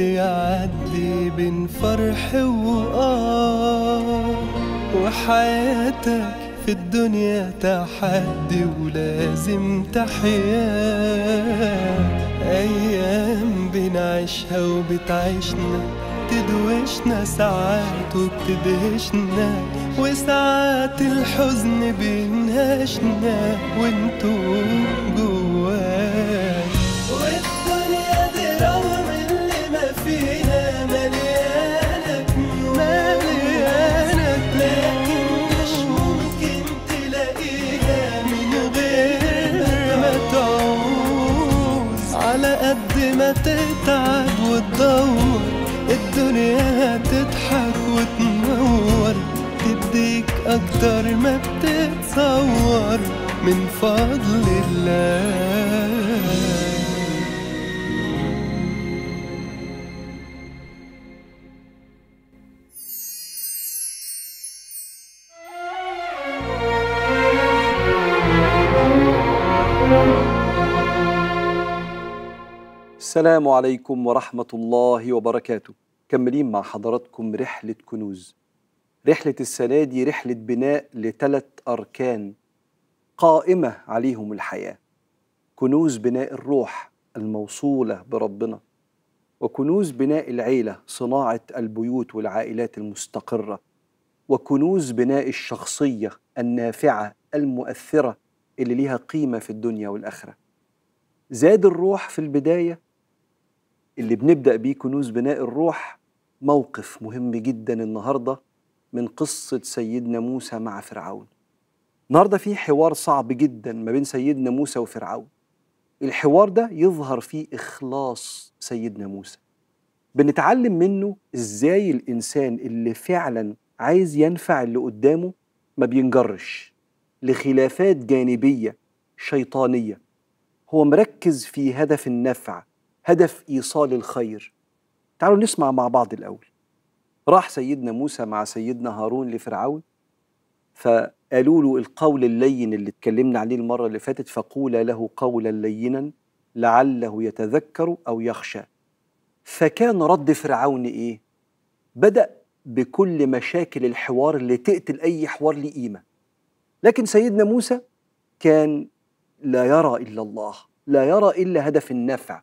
بيعدي بين فرح وقار وحياتك في الدنيا تحدي ولازم تحيا أيام بنعيشها وبتعيشنا تدوشنا ساعات وبتدهشنا وساعات الحزن بينهشنا وانتو جوا تدور الدنيا هتضحك وتنور تديك أكتر ما بتتصور من فضل الله السلام عليكم ورحمة الله وبركاته كملين مع حضراتكم رحلة كنوز رحلة السنة دي رحلة بناء لثلاث أركان قائمة عليهم الحياة كنوز بناء الروح الموصولة بربنا وكنوز بناء العيلة صناعة البيوت والعائلات المستقرة وكنوز بناء الشخصية النافعة المؤثرة اللي ليها قيمة في الدنيا والآخرة زاد الروح في البداية اللي بنبدأ بيه كنوز بناء الروح موقف مهم جدا النهارده من قصة سيدنا موسى مع فرعون النهارده في حوار صعب جدا ما بين سيدنا موسى وفرعون الحوار ده يظهر فيه إخلاص سيدنا موسى بنتعلم منه إزاي الإنسان اللي فعلا عايز ينفع اللي قدامه ما بينجرش لخلافات جانبية شيطانية هو مركز في هدف النفع هدف ايصال الخير تعالوا نسمع مع بعض الاول راح سيدنا موسى مع سيدنا هارون لفرعون فقالوا له القول اللين اللي اتكلمنا عليه المره اللي فاتت فقولا له قولا لينا لعله يتذكر او يخشى فكان رد فرعون ايه بدا بكل مشاكل الحوار اللي تقتل اي حوار ليه قيمه لكن سيدنا موسى كان لا يرى الا الله لا يرى الا هدف النفع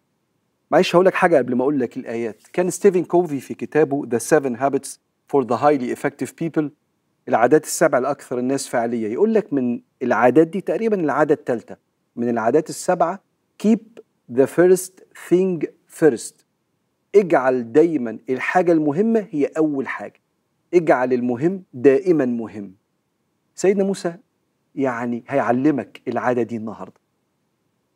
معلش هقول لك حاجه قبل ما اقول لك الايات كان ستيفن كوفي في كتابه The Seven Habits for the Highly Effective People العادات السبع الاكثر الناس فعاليه يقول لك من العادات دي تقريبا العاده الثالثه من العادات السبعه keep the first thing first اجعل دايما الحاجه المهمه هي اول حاجه اجعل المهم دائما مهم سيدنا موسى يعني هيعلمك العاده دي النهارده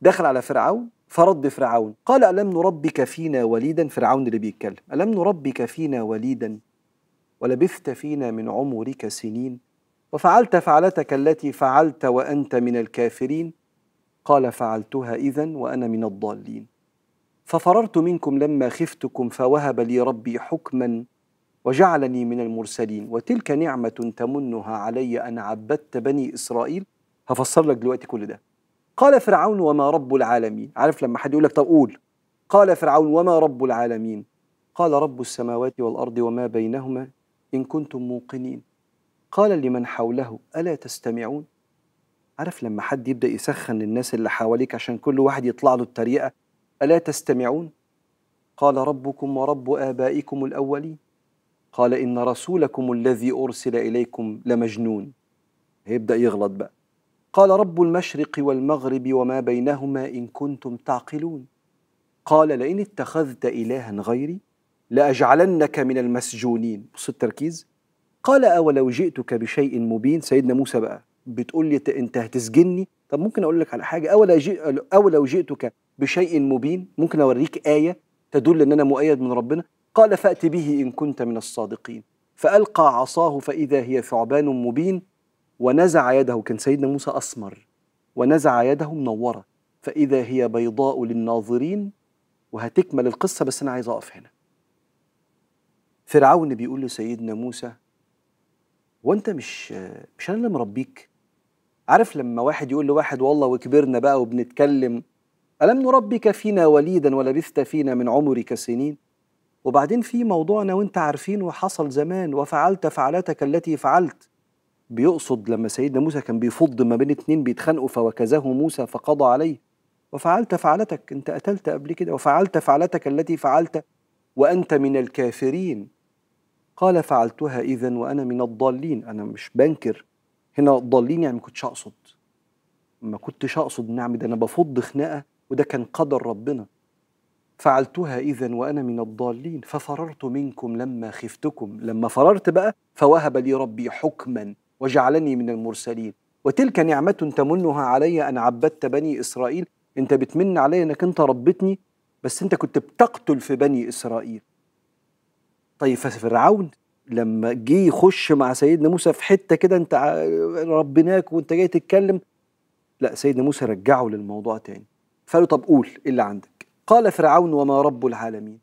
دخل على فرعون فرد فرعون قال ألم نربك فينا وليدا فرعون اللي بيتكلم ألم نربك فينا وليدا ولبثت فينا من عمرك سنين وفعلت فعلتك التي فعلت وأنت من الكافرين قال فعلتها إذا وأنا من الضالين ففررت منكم لما خفتكم فوهب لي ربي حكما وجعلني من المرسلين وتلك نعمة تمنها علي أن عبدت بني إسرائيل هفسر لك دلوقتي كل ده قال فرعون وما رب العالمين عارف لما حد يقول لك طب قول قال فرعون وما رب العالمين قال رب السماوات والأرض وما بينهما إن كنتم موقنين قال لمن حوله ألا تستمعون عارف لما حد يبدأ يسخن للناس اللي حواليك عشان كل واحد يطلع له التريقة ألا تستمعون قال ربكم ورب آبائكم الأولين قال إن رسولكم الذي أرسل إليكم لمجنون هيبدأ يغلط بقى قال رب المشرق والمغرب وما بينهما إن كنتم تعقلون قال لئن اتخذت إلها غيري لأجعلنك من المسجونين بص التركيز قال أولو جئتك بشيء مبين سيدنا موسى بقى بتقول لي أنت هتسجني طب ممكن أقول لك على حاجة أولو, جئ... أولو جئتك بشيء مبين ممكن أوريك آية تدل أن أنا مؤيد من ربنا قال فأت به إن كنت من الصادقين فألقى عصاه فإذا هي ثعبان مبين ونزع يده كان سيدنا موسى أسمر ونزع يده منورة فإذا هي بيضاء للناظرين وهتكمل القصة بس أنا عايز أقف هنا فرعون بيقول لسيدنا موسى وانت مش مش انا اللي مربيك عارف لما واحد يقول لواحد والله وكبرنا بقى وبنتكلم ألم نربك فينا وليدا ولبثت فينا من عمرك سنين وبعدين في موضوعنا وانت عارفين وحصل زمان وفعلت فعلتك التي فعلت بيقصد لما سيدنا موسى كان بيفض ما بين اتنين بيتخانقوا فوكزه موسى فقضى عليه وفعلت فعلتك انت قتلت قبل كده وفعلت فعلتك التي فعلت وانت من الكافرين قال فعلتها اذا وانا من الضالين انا مش بنكر هنا ضالين يعني ما كنتش اقصد ما كنتش اقصد نعم ده انا بفض خناقه وده كان قدر ربنا فعلتها اذا وانا من الضالين ففررت منكم لما خفتكم لما فررت بقى فوهب لي ربي حكما وجعلني من المرسلين وتلك نعمة تمنها علي أن عبدت بني إسرائيل أنت بتمن علي أنك أنت ربتني بس أنت كنت بتقتل في بني إسرائيل طيب ففرعون لما جه يخش مع سيدنا موسى في حته كده انت ربناك وانت جاي تتكلم لا سيدنا موسى رجعه للموضوع تاني فقال له طب قول ايه اللي عندك قال فرعون وما رب العالمين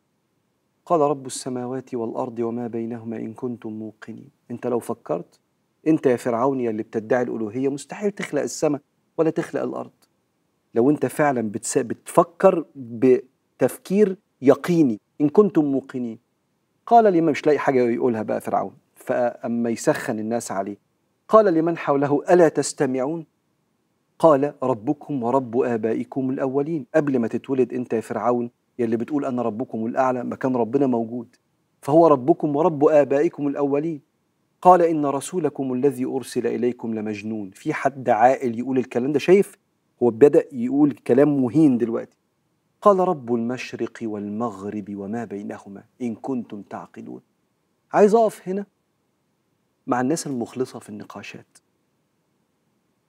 قال رب السماوات والارض وما بينهما ان كنتم موقنين انت لو فكرت انت يا فرعون يا اللي بتدعي الالوهيه مستحيل تخلق السماء ولا تخلق الارض لو انت فعلا بتس... بتفكر بتفكير يقيني ان كنتم موقنين قال لمن مش لاقي حاجه يقولها بقى فرعون فاما يسخن الناس عليه قال لمن حوله الا تستمعون قال ربكم ورب ابائكم الاولين قبل ما تتولد انت يا فرعون يا اللي بتقول انا ربكم الاعلى ما كان ربنا موجود فهو ربكم ورب ابائكم الاولين قال إن رسولكم الذي أرسل إليكم لمجنون في حد عاقل يقول الكلام ده شايف هو بدأ يقول كلام مهين دلوقتي قال رب المشرق والمغرب وما بينهما إن كنتم تعقلون عايز أقف هنا مع الناس المخلصة في النقاشات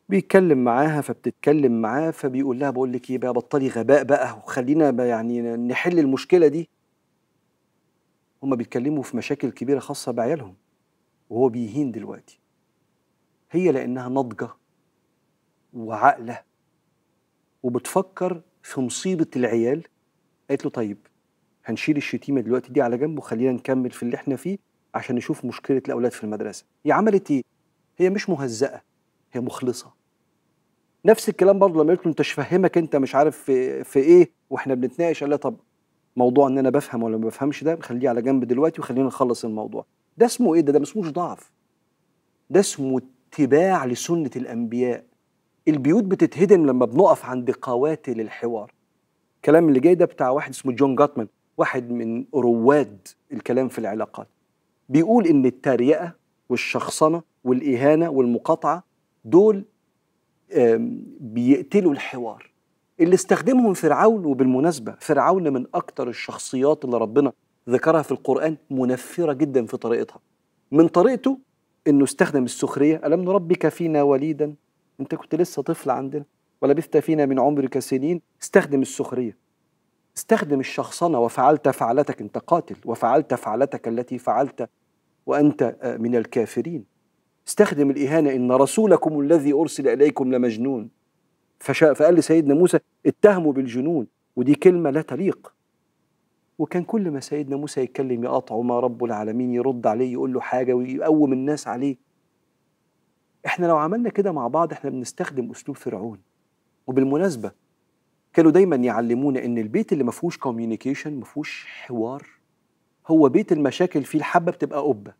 بيتكلم معاها فبتتكلم معاه فبيقول لها بقول لك ايه بقى بطلي غباء بقى وخلينا يعني نحل المشكله دي هما بيتكلموا في مشاكل كبيره خاصه بعيالهم وهو بيهين دلوقتي هي لأنها ناضجة وعاقلة وبتفكر في مصيبة العيال قالت له طيب هنشيل الشتيمة دلوقتي دي على جنب وخلينا نكمل في اللي احنا فيه عشان نشوف مشكلة الأولاد في المدرسة هي عملت إيه؟ هي مش مهزأة هي مخلصة نفس الكلام برضه لما قلت له انت فهمك انت مش عارف في, في ايه واحنا بنتناقش قال لي طب موضوع ان انا بفهم ولا ما بفهمش ده خليه على جنب دلوقتي وخلينا نخلص الموضوع ده اسمه ايه ده ده اسمهوش ضعف ده اسمه اتباع لسنه الانبياء البيوت بتتهدم لما بنقف عند قواتل الحوار الكلام اللي جاي ده بتاع واحد اسمه جون جاتمان واحد من رواد الكلام في العلاقات بيقول ان التريقه والشخصنه والاهانه والمقاطعه دول بيقتلوا الحوار اللي استخدمهم فرعون وبالمناسبه فرعون من اكتر الشخصيات اللي ربنا ذكرها في القرآن منفرة جدا في طريقتها من طريقته انه استخدم السخرية ألم نربك فينا وليدا انت كنت لسه طفل عندنا ولبثت فينا من عمرك سنين استخدم السخرية استخدم الشخصنة وفعلت فعلتك انت قاتل وفعلت فعلتك التي فعلت وأنت من الكافرين استخدم الإهانة إن رسولكم الذي أرسل إليكم لمجنون فشاء فقال لسيدنا موسى اتهموا بالجنون ودي كلمة لا تليق وكان كل ما سيدنا موسى يتكلم يقاطعه ما رب العالمين يرد عليه يقول له حاجه ويقوم الناس عليه احنا لو عملنا كده مع بعض احنا بنستخدم اسلوب فرعون وبالمناسبه كانوا دايما يعلمونا ان البيت اللي ما فيهوش كوميونيكيشن ما فيهوش حوار هو بيت المشاكل فيه الحبه بتبقى قبه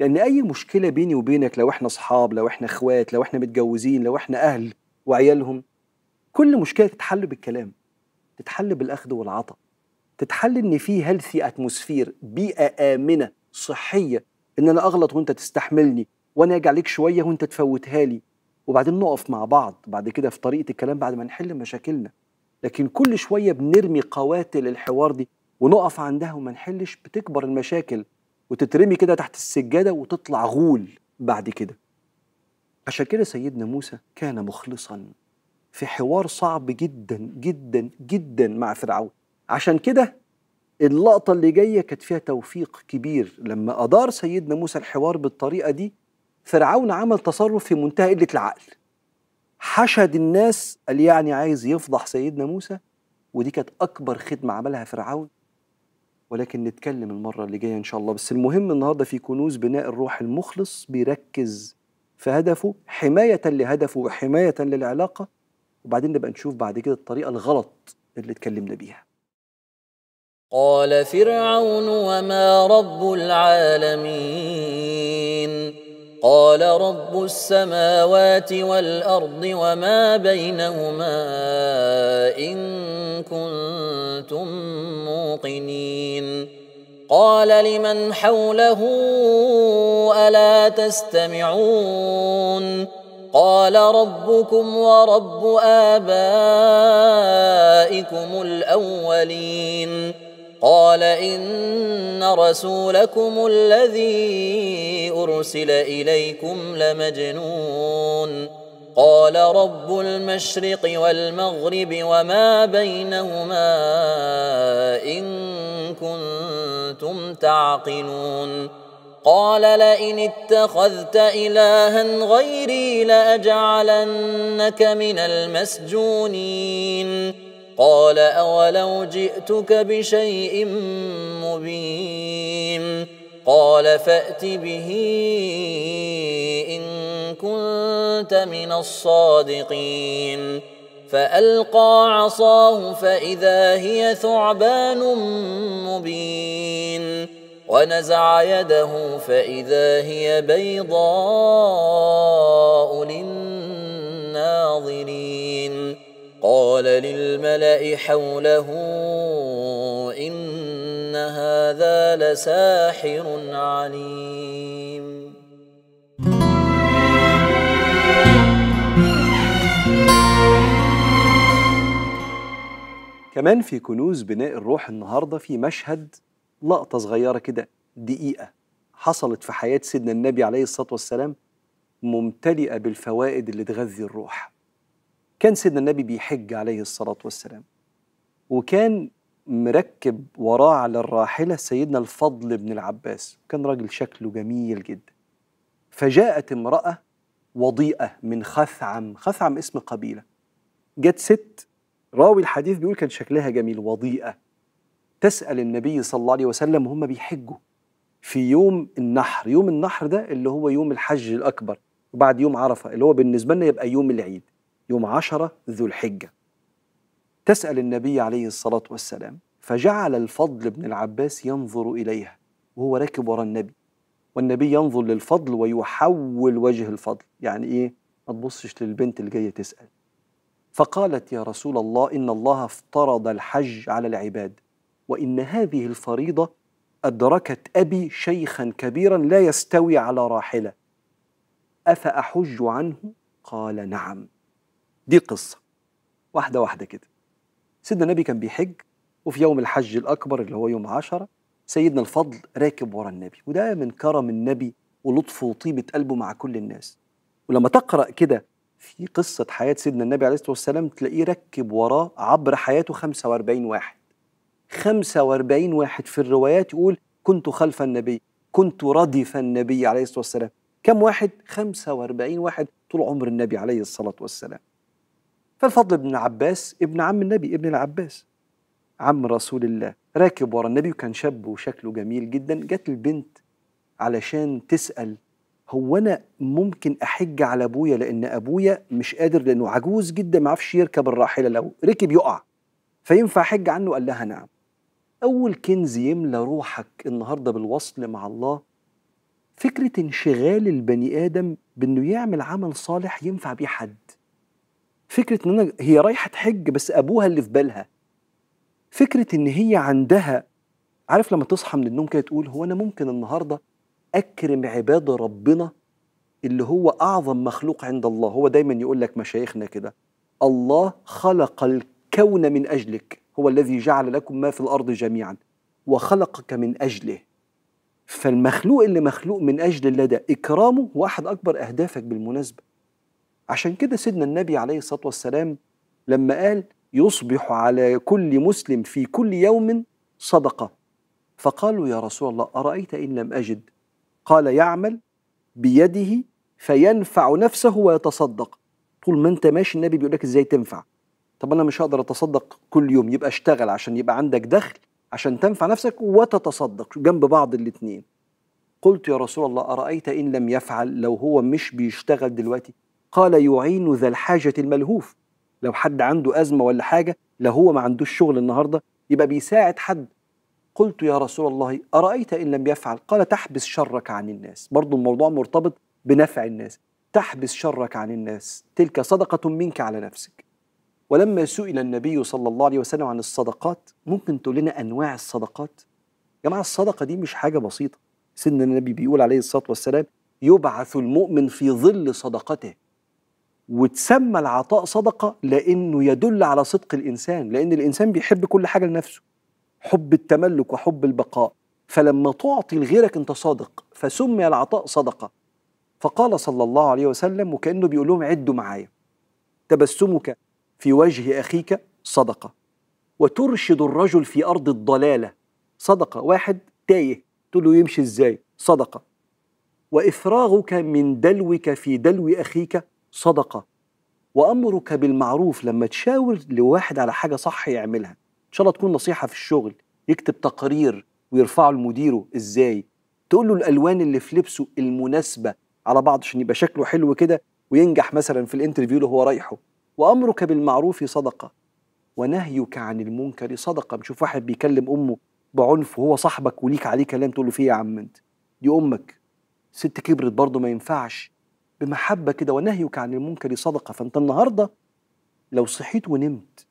لان اي مشكله بيني وبينك لو احنا اصحاب لو احنا اخوات لو احنا متجوزين لو احنا اهل وعيالهم كل مشكله تتحل بالكلام تتحل بالاخذ والعطاء تتحل ان في هيلثي اتموسفير بيئه امنه صحيه ان انا اغلط وانت تستحملني وانا اجي عليك شويه وانت تفوتها لي وبعدين نقف مع بعض بعد كده في طريقه الكلام بعد ما نحل مشاكلنا لكن كل شويه بنرمي قواتل الحوار دي ونقف عندها وما نحلش بتكبر المشاكل وتترمي كده تحت السجاده وتطلع غول بعد كده عشان كده سيدنا موسى كان مخلصا في حوار صعب جدا جدا جدا مع فرعون عشان كده اللقطة اللي جاية كانت فيها توفيق كبير لما أدار سيدنا موسى الحوار بالطريقة دي فرعون عمل تصرف في منتهى قلة العقل حشد الناس قال يعني عايز يفضح سيدنا موسى ودي كانت أكبر خدمة عملها فرعون ولكن نتكلم المرة اللي جاية إن شاء الله بس المهم النهاردة في كنوز بناء الروح المخلص بيركز في هدفه حماية لهدفه وحماية للعلاقة وبعدين نبقى نشوف بعد كده الطريقة الغلط اللي اتكلمنا بيها قال فرعون وما رب العالمين قال رب السماوات والارض وما بينهما ان كنتم موقنين قال لمن حوله الا تستمعون قال ربكم ورب ابائكم الاولين قال ان رسولكم الذي ارسل اليكم لمجنون قال رب المشرق والمغرب وما بينهما ان كنتم تعقلون قال لئن اتخذت الها غيري لاجعلنك من المسجونين قال اولو جئتك بشيء مبين قال فات به ان كنت من الصادقين فالقى عصاه فاذا هي ثعبان مبين ونزع يده فاذا هي بيضاء للناظرين قال للملا حوله ان هذا لساحر عليم كمان في كنوز بناء الروح النهارده في مشهد لقطه صغيره كده دقيقه حصلت في حياه سيدنا النبي عليه الصلاه والسلام ممتلئه بالفوائد اللي تغذي الروح كان سيدنا النبي بيحج عليه الصلاة والسلام وكان مركب وراه على الراحلة سيدنا الفضل بن العباس كان راجل شكله جميل جدا فجاءت امرأة وضيئة من خثعم خثعم اسم قبيلة جت ست راوي الحديث بيقول كان شكلها جميل وضيئة تسأل النبي صلى الله عليه وسلم وهم بيحجوا في يوم النحر يوم النحر ده اللي هو يوم الحج الأكبر وبعد يوم عرفة اللي هو بالنسبة لنا يبقى يوم العيد يوم عشرة ذو الحجة تسأل النبي عليه الصلاة والسلام فجعل الفضل بن العباس ينظر إليها وهو راكب ورا النبي والنبي ينظر للفضل ويحول وجه الفضل يعني إيه ما تبصش للبنت اللي جاية تسأل فقالت يا رسول الله إن الله افترض الحج على العباد وإن هذه الفريضة أدركت أبي شيخا كبيرا لا يستوي على راحلة أفأحج عنه؟ قال نعم دي قصة واحدة واحدة كده سيدنا النبي كان بيحج وفي يوم الحج الأكبر اللي هو يوم عشرة سيدنا الفضل راكب ورا النبي وده من كرم النبي ولطفه وطيبة قلبه مع كل الناس ولما تقرأ كده في قصة حياة سيدنا النبي عليه الصلاة والسلام تلاقيه ركب وراه عبر حياته 45 واحد 45 واحد في الروايات يقول كنت خلف النبي كنت ردف النبي عليه الصلاة والسلام كم واحد؟ 45 واحد طول عمر النبي عليه الصلاة والسلام فالفضل بن عباس ابن عم النبي ابن العباس عم رسول الله راكب ورا النبي وكان شاب وشكله جميل جدا جت البنت علشان تسأل هو انا ممكن احج على ابويا لان ابويا مش قادر لانه عجوز جدا ما عرفش يركب الراحله لو ركب يقع فينفع احج عنه قال لها نعم اول كنز يملى روحك النهارده بالوصل مع الله فكره انشغال البني ادم بانه يعمل عمل صالح ينفع بيه حد فكره ان انا هي رايحه تحج بس ابوها اللي في بالها فكره ان هي عندها عارف لما تصحى من النوم كده تقول هو انا ممكن النهارده اكرم عباد ربنا اللي هو اعظم مخلوق عند الله هو دايما يقول لك مشايخنا كده الله خلق الكون من اجلك هو الذي جعل لكم ما في الارض جميعا وخلقك من اجله فالمخلوق اللي مخلوق من اجل الله ده اكرامه واحد اكبر اهدافك بالمناسبه عشان كده سيدنا النبي عليه الصلاة والسلام لما قال يصبح على كل مسلم في كل يوم صدقة فقالوا يا رسول الله أرأيت إن لم أجد قال يعمل بيده فينفع نفسه ويتصدق طول ما انت ماشي النبي بيقول لك ازاي تنفع طب انا مش هقدر اتصدق كل يوم يبقى اشتغل عشان يبقى عندك دخل عشان تنفع نفسك وتتصدق جنب بعض الاثنين قلت يا رسول الله أرأيت إن لم يفعل لو هو مش بيشتغل دلوقتي قال يعين ذا الحاجة الملهوف لو حد عنده أزمة ولا حاجة لهو هو ما عندوش شغل النهاردة يبقى بيساعد حد قلت يا رسول الله أرأيت إن لم يفعل قال تحبس شرك عن الناس برضو الموضوع مرتبط بنفع الناس تحبس شرك عن الناس تلك صدقة منك على نفسك ولما سئل النبي صلى الله عليه وسلم عن الصدقات ممكن تقول لنا أنواع الصدقات يا جماعة الصدقة دي مش حاجة بسيطة سيدنا النبي بيقول عليه الصلاة والسلام يبعث المؤمن في ظل صدقته وتسمى العطاء صدقه لانه يدل على صدق الانسان لان الانسان بيحب كل حاجه لنفسه حب التملك وحب البقاء فلما تعطي لغيرك انت صادق فسمي العطاء صدقه فقال صلى الله عليه وسلم وكانه بيقول لهم عدوا معايا تبسمك في وجه اخيك صدقه وترشد الرجل في ارض الضلاله صدقه واحد تايه تقول له يمشي ازاي صدقه وافراغك من دلوك في دلو اخيك صدقه وامرك بالمعروف لما تشاور لواحد على حاجه صح يعملها ان شاء الله تكون نصيحه في الشغل يكتب تقارير ويرفعه لمديره ازاي تقول له الالوان اللي في لبسه المناسبه على بعض عشان يبقى شكله حلو كده وينجح مثلا في الانترفيو اللي هو رايحه وامرك بالمعروف صدقه ونهيك عن المنكر صدقه بشوف واحد بيكلم امه بعنف وهو صاحبك وليك عليه كلام تقول له فيه إيه يا عم انت دي امك ست كبرت برضه ما ينفعش بمحبة كده ونهيك عن المنكر صدقة فأنت النهاردة لو صحيت ونمت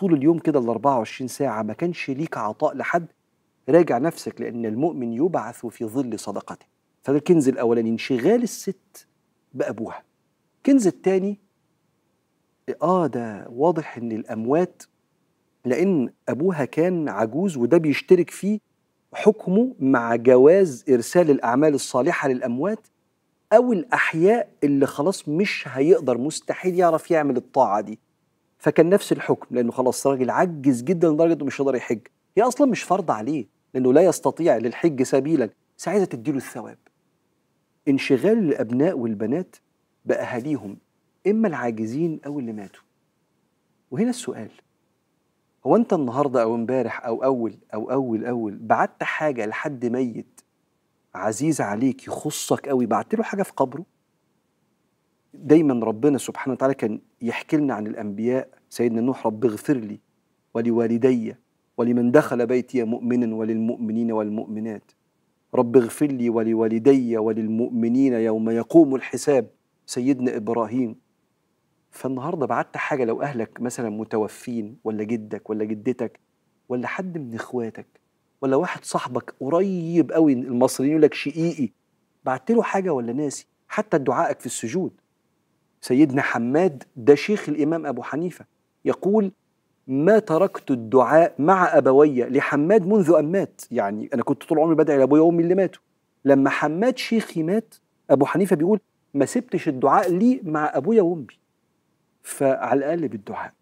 طول اليوم كده ال 24 ساعة ما كانش ليك عطاء لحد راجع نفسك لأن المؤمن يبعث في ظل صدقته فده الكنز الأولاني انشغال الست بأبوها الكنز الثاني آه ده واضح إن الأموات لأن أبوها كان عجوز وده بيشترك فيه حكمه مع جواز إرسال الأعمال الصالحة للأموات او الاحياء اللي خلاص مش هيقدر مستحيل يعرف يعمل الطاعه دي فكان نفس الحكم لانه خلاص راجل عجز جدا لدرجه انه مش هيقدر يحج هي اصلا مش فرض عليه لانه لا يستطيع للحج سبيلا بس عايزه تديله الثواب انشغال الابناء والبنات باهاليهم اما العاجزين او اللي ماتوا وهنا السؤال هو انت النهارده او امبارح او اول او اول اول بعت حاجه لحد ميت عزيز عليك يخصك قوي بعت له حاجه في قبره دايما ربنا سبحانه وتعالى كان يحكي لنا عن الانبياء سيدنا نوح رب اغفر لي ولوالدي ولمن دخل بيتي مؤمنا وللمؤمنين والمؤمنات رب اغفر لي ولوالدي وللمؤمنين يوم يقوم الحساب سيدنا ابراهيم فالنهارده بعت حاجه لو اهلك مثلا متوفين ولا جدك ولا جدتك ولا حد من اخواتك ولا واحد صاحبك قريب قوي المصريين يقول لك شقيقي بعت له حاجه ولا ناسي حتى دعائك في السجود سيدنا حماد ده شيخ الامام ابو حنيفه يقول ما تركت الدعاء مع ابوي لحماد منذ ان مات يعني انا كنت طول عمري بدعي لابويا وامي اللي ماتوا لما حماد شيخي مات ابو حنيفه بيقول ما سبتش الدعاء لي مع ابويا وامي فعلى الاقل بالدعاء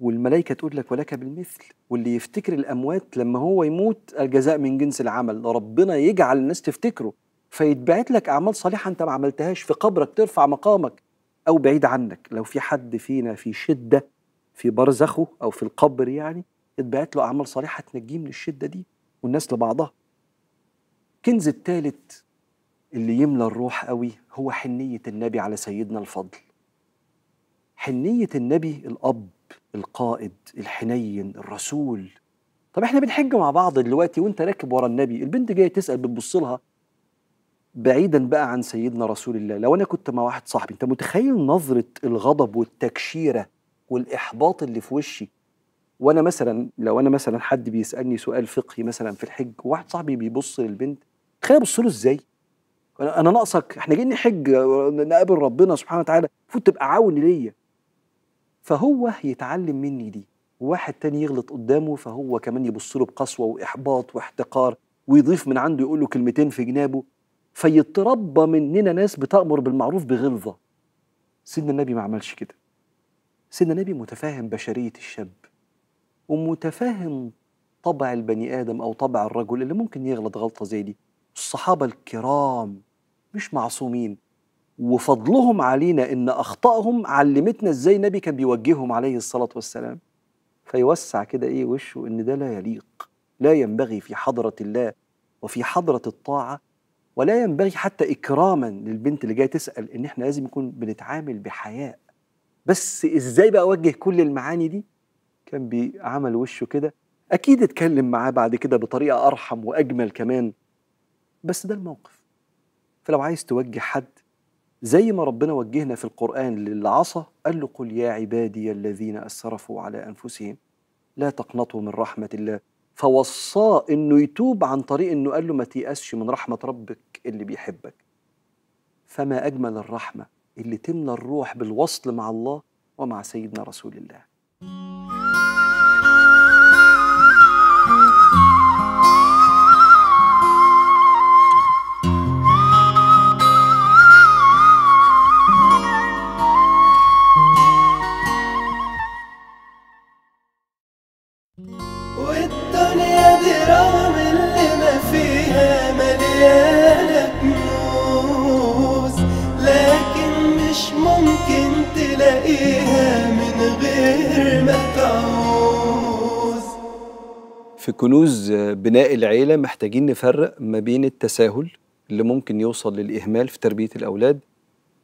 والملائكة تقول لك ولك بالمثل واللي يفتكر الأموات لما هو يموت الجزاء من جنس العمل ربنا يجعل الناس تفتكره فيتبعت لك أعمال صالحة أنت ما عملتهاش في قبرك ترفع مقامك أو بعيد عنك لو في حد فينا في شدة في برزخه أو في القبر يعني اتبعت له أعمال صالحة تنجيه من الشدة دي والناس لبعضها الكنز الثالث اللي يملى الروح قوي هو حنية النبي على سيدنا الفضل حنية النبي الأب القائد الحنين الرسول طب احنا بنحج مع بعض دلوقتي وانت راكب ورا النبي البنت جايه تسال بتبص لها بعيدا بقى عن سيدنا رسول الله لو انا كنت مع واحد صاحبي انت متخيل نظره الغضب والتكشيره والاحباط اللي في وشي وانا مثلا لو انا مثلا حد بيسالني سؤال فقهي مثلا في الحج وواحد صاحبي بيبص للبنت تخيل ابص له ازاي انا ناقصك احنا جايين نحج نقابل ربنا سبحانه وتعالى المفروض تبقى عون ليا فهو يتعلم مني دي وواحد تاني يغلط قدامه فهو كمان يبص له بقسوه واحباط واحتقار ويضيف من عنده يقول له كلمتين في جنابه فيتربى مننا ناس بتامر بالمعروف بغلظه سيدنا النبي ما عملش كده سيدنا النبي متفاهم بشريه الشاب ومتفاهم طبع البني ادم او طبع الرجل اللي ممكن يغلط غلطه زي دي الصحابه الكرام مش معصومين وفضلهم علينا ان اخطائهم علمتنا ازاي النبي كان بيوجههم عليه الصلاه والسلام فيوسع كده ايه وشه ان ده لا يليق لا ينبغي في حضره الله وفي حضره الطاعه ولا ينبغي حتى اكراما للبنت اللي جايه تسال ان احنا لازم نكون بنتعامل بحياء بس ازاي بقى اوجه كل المعاني دي كان بيعمل وشه كده اكيد اتكلم معاه بعد كده بطريقه ارحم واجمل كمان بس ده الموقف فلو عايز توجه حد زي ما ربنا وجهنا في القرآن للعصا قال له قل يا عبادي الذين أسرفوا على أنفسهم لا تقنطوا من رحمة الله فوصاه إنه يتوب عن طريق إنه قال له ما تيأسش من رحمة ربك اللي بيحبك فما أجمل الرحمة اللي تملى الروح بالوصل مع الله ومع سيدنا رسول الله في كنوز آه، بناء العيله محتاجين نفرق ما بين التساهل اللي ممكن يوصل للاهمال في تربيه الاولاد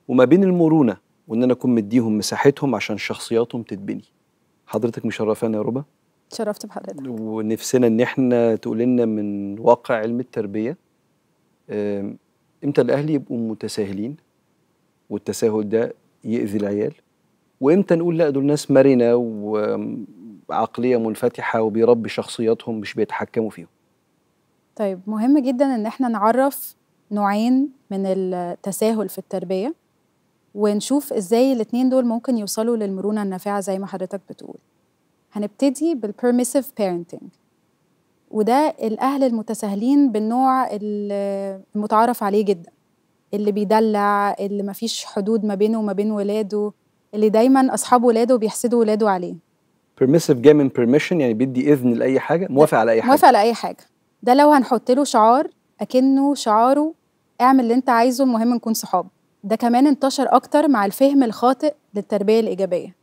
وما بين المرونه وان انا اكون مديهم مساحتهم عشان شخصياتهم تتبني حضرتك مشرفانا يا ربا شرفت بحضرتك ونفسنا ان احنا تقول لنا من واقع علم التربيه امتى الاهل يبقوا متساهلين والتساهل ده يأذي العيال وامتى نقول لا دول ناس مرنه و بعقليه منفتحه وبيربي شخصياتهم مش بيتحكموا فيهم طيب مهم جدا ان احنا نعرف نوعين من التساهل في التربيه ونشوف ازاي الاتنين دول ممكن يوصلوا للمرونه النافعه زي ما حضرتك بتقول هنبتدي بالpermissive parenting وده الأهل المتساهلين بالنوع المتعارف عليه جدا اللي بيدلع اللي مفيش حدود ما بينه وما بين ولاده اللي دايما أصحاب ولاده بيحسدوا ولاده عليه بيرميسيف جاي من بيرميشن يعني بيدي اذن لاي حاجه موافق على اي حاجه موافق على اي حاجه ده لو هنحط له شعار اكنه شعاره اعمل اللي انت عايزه المهم نكون صحاب ده كمان انتشر اكتر مع الفهم الخاطئ للتربيه الايجابيه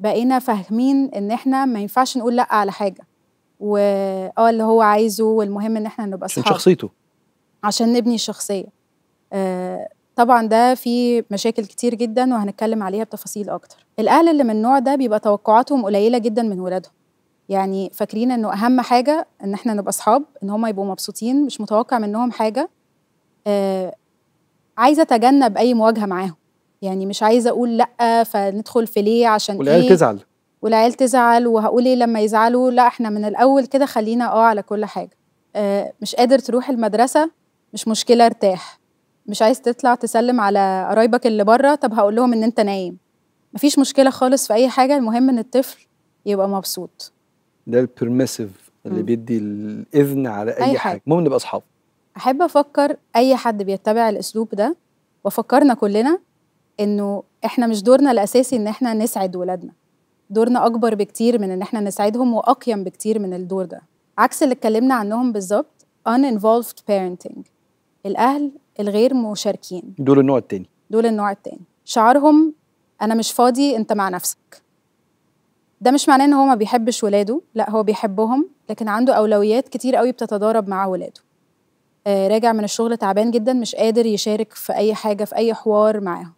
بقينا فاهمين ان احنا ما ينفعش نقول لا على حاجه واه اللي هو عايزه والمهم ان احنا نبقى صحاب عشان شخصيته عشان نبني الشخصيه آه طبعا ده في مشاكل كتير جدا وهنتكلم عليها بتفاصيل اكتر الاهل اللي من النوع ده بيبقى توقعاتهم قليله جدا من ولادهم يعني فاكرين انه اهم حاجه ان احنا نبقى اصحاب ان هم يبقوا مبسوطين مش متوقع منهم حاجه آه عايزه اتجنب اي مواجهه معاهم يعني مش عايزه اقول لا فندخل في ليه عشان والعيال إيه؟ تزعل والعيال تزعل وهقول ايه لما يزعلوا لا احنا من الاول كده خلينا اه على كل حاجه آه مش قادر تروح المدرسه مش مشكله ارتاح مش عايز تطلع تسلم على قرايبك اللي بره طب هقول لهم ان انت نايم مفيش مشكله خالص في اي حاجه المهم ان الطفل يبقى مبسوط ده البرميسيف اللي م. بيدي الاذن على اي, أي حاجه, حاجة. المهم نبقى اصحاب احب افكر اي حد بيتبع الاسلوب ده وفكرنا كلنا انه احنا مش دورنا الاساسي ان احنا نسعد ولادنا دورنا اكبر بكتير من ان احنا نساعدهم واقيم بكتير من الدور ده عكس اللي اتكلمنا عنهم بالظبط uninvolved parenting الاهل الغير مشاركين دول النوع التاني دول النوع التاني شعارهم انا مش فاضي انت مع نفسك ده مش معناه ان هو ما بيحبش ولاده لا هو بيحبهم لكن عنده اولويات كتير قوي بتتضارب مع ولاده آه راجع من الشغل تعبان جدا مش قادر يشارك في اي حاجه في اي حوار معاهم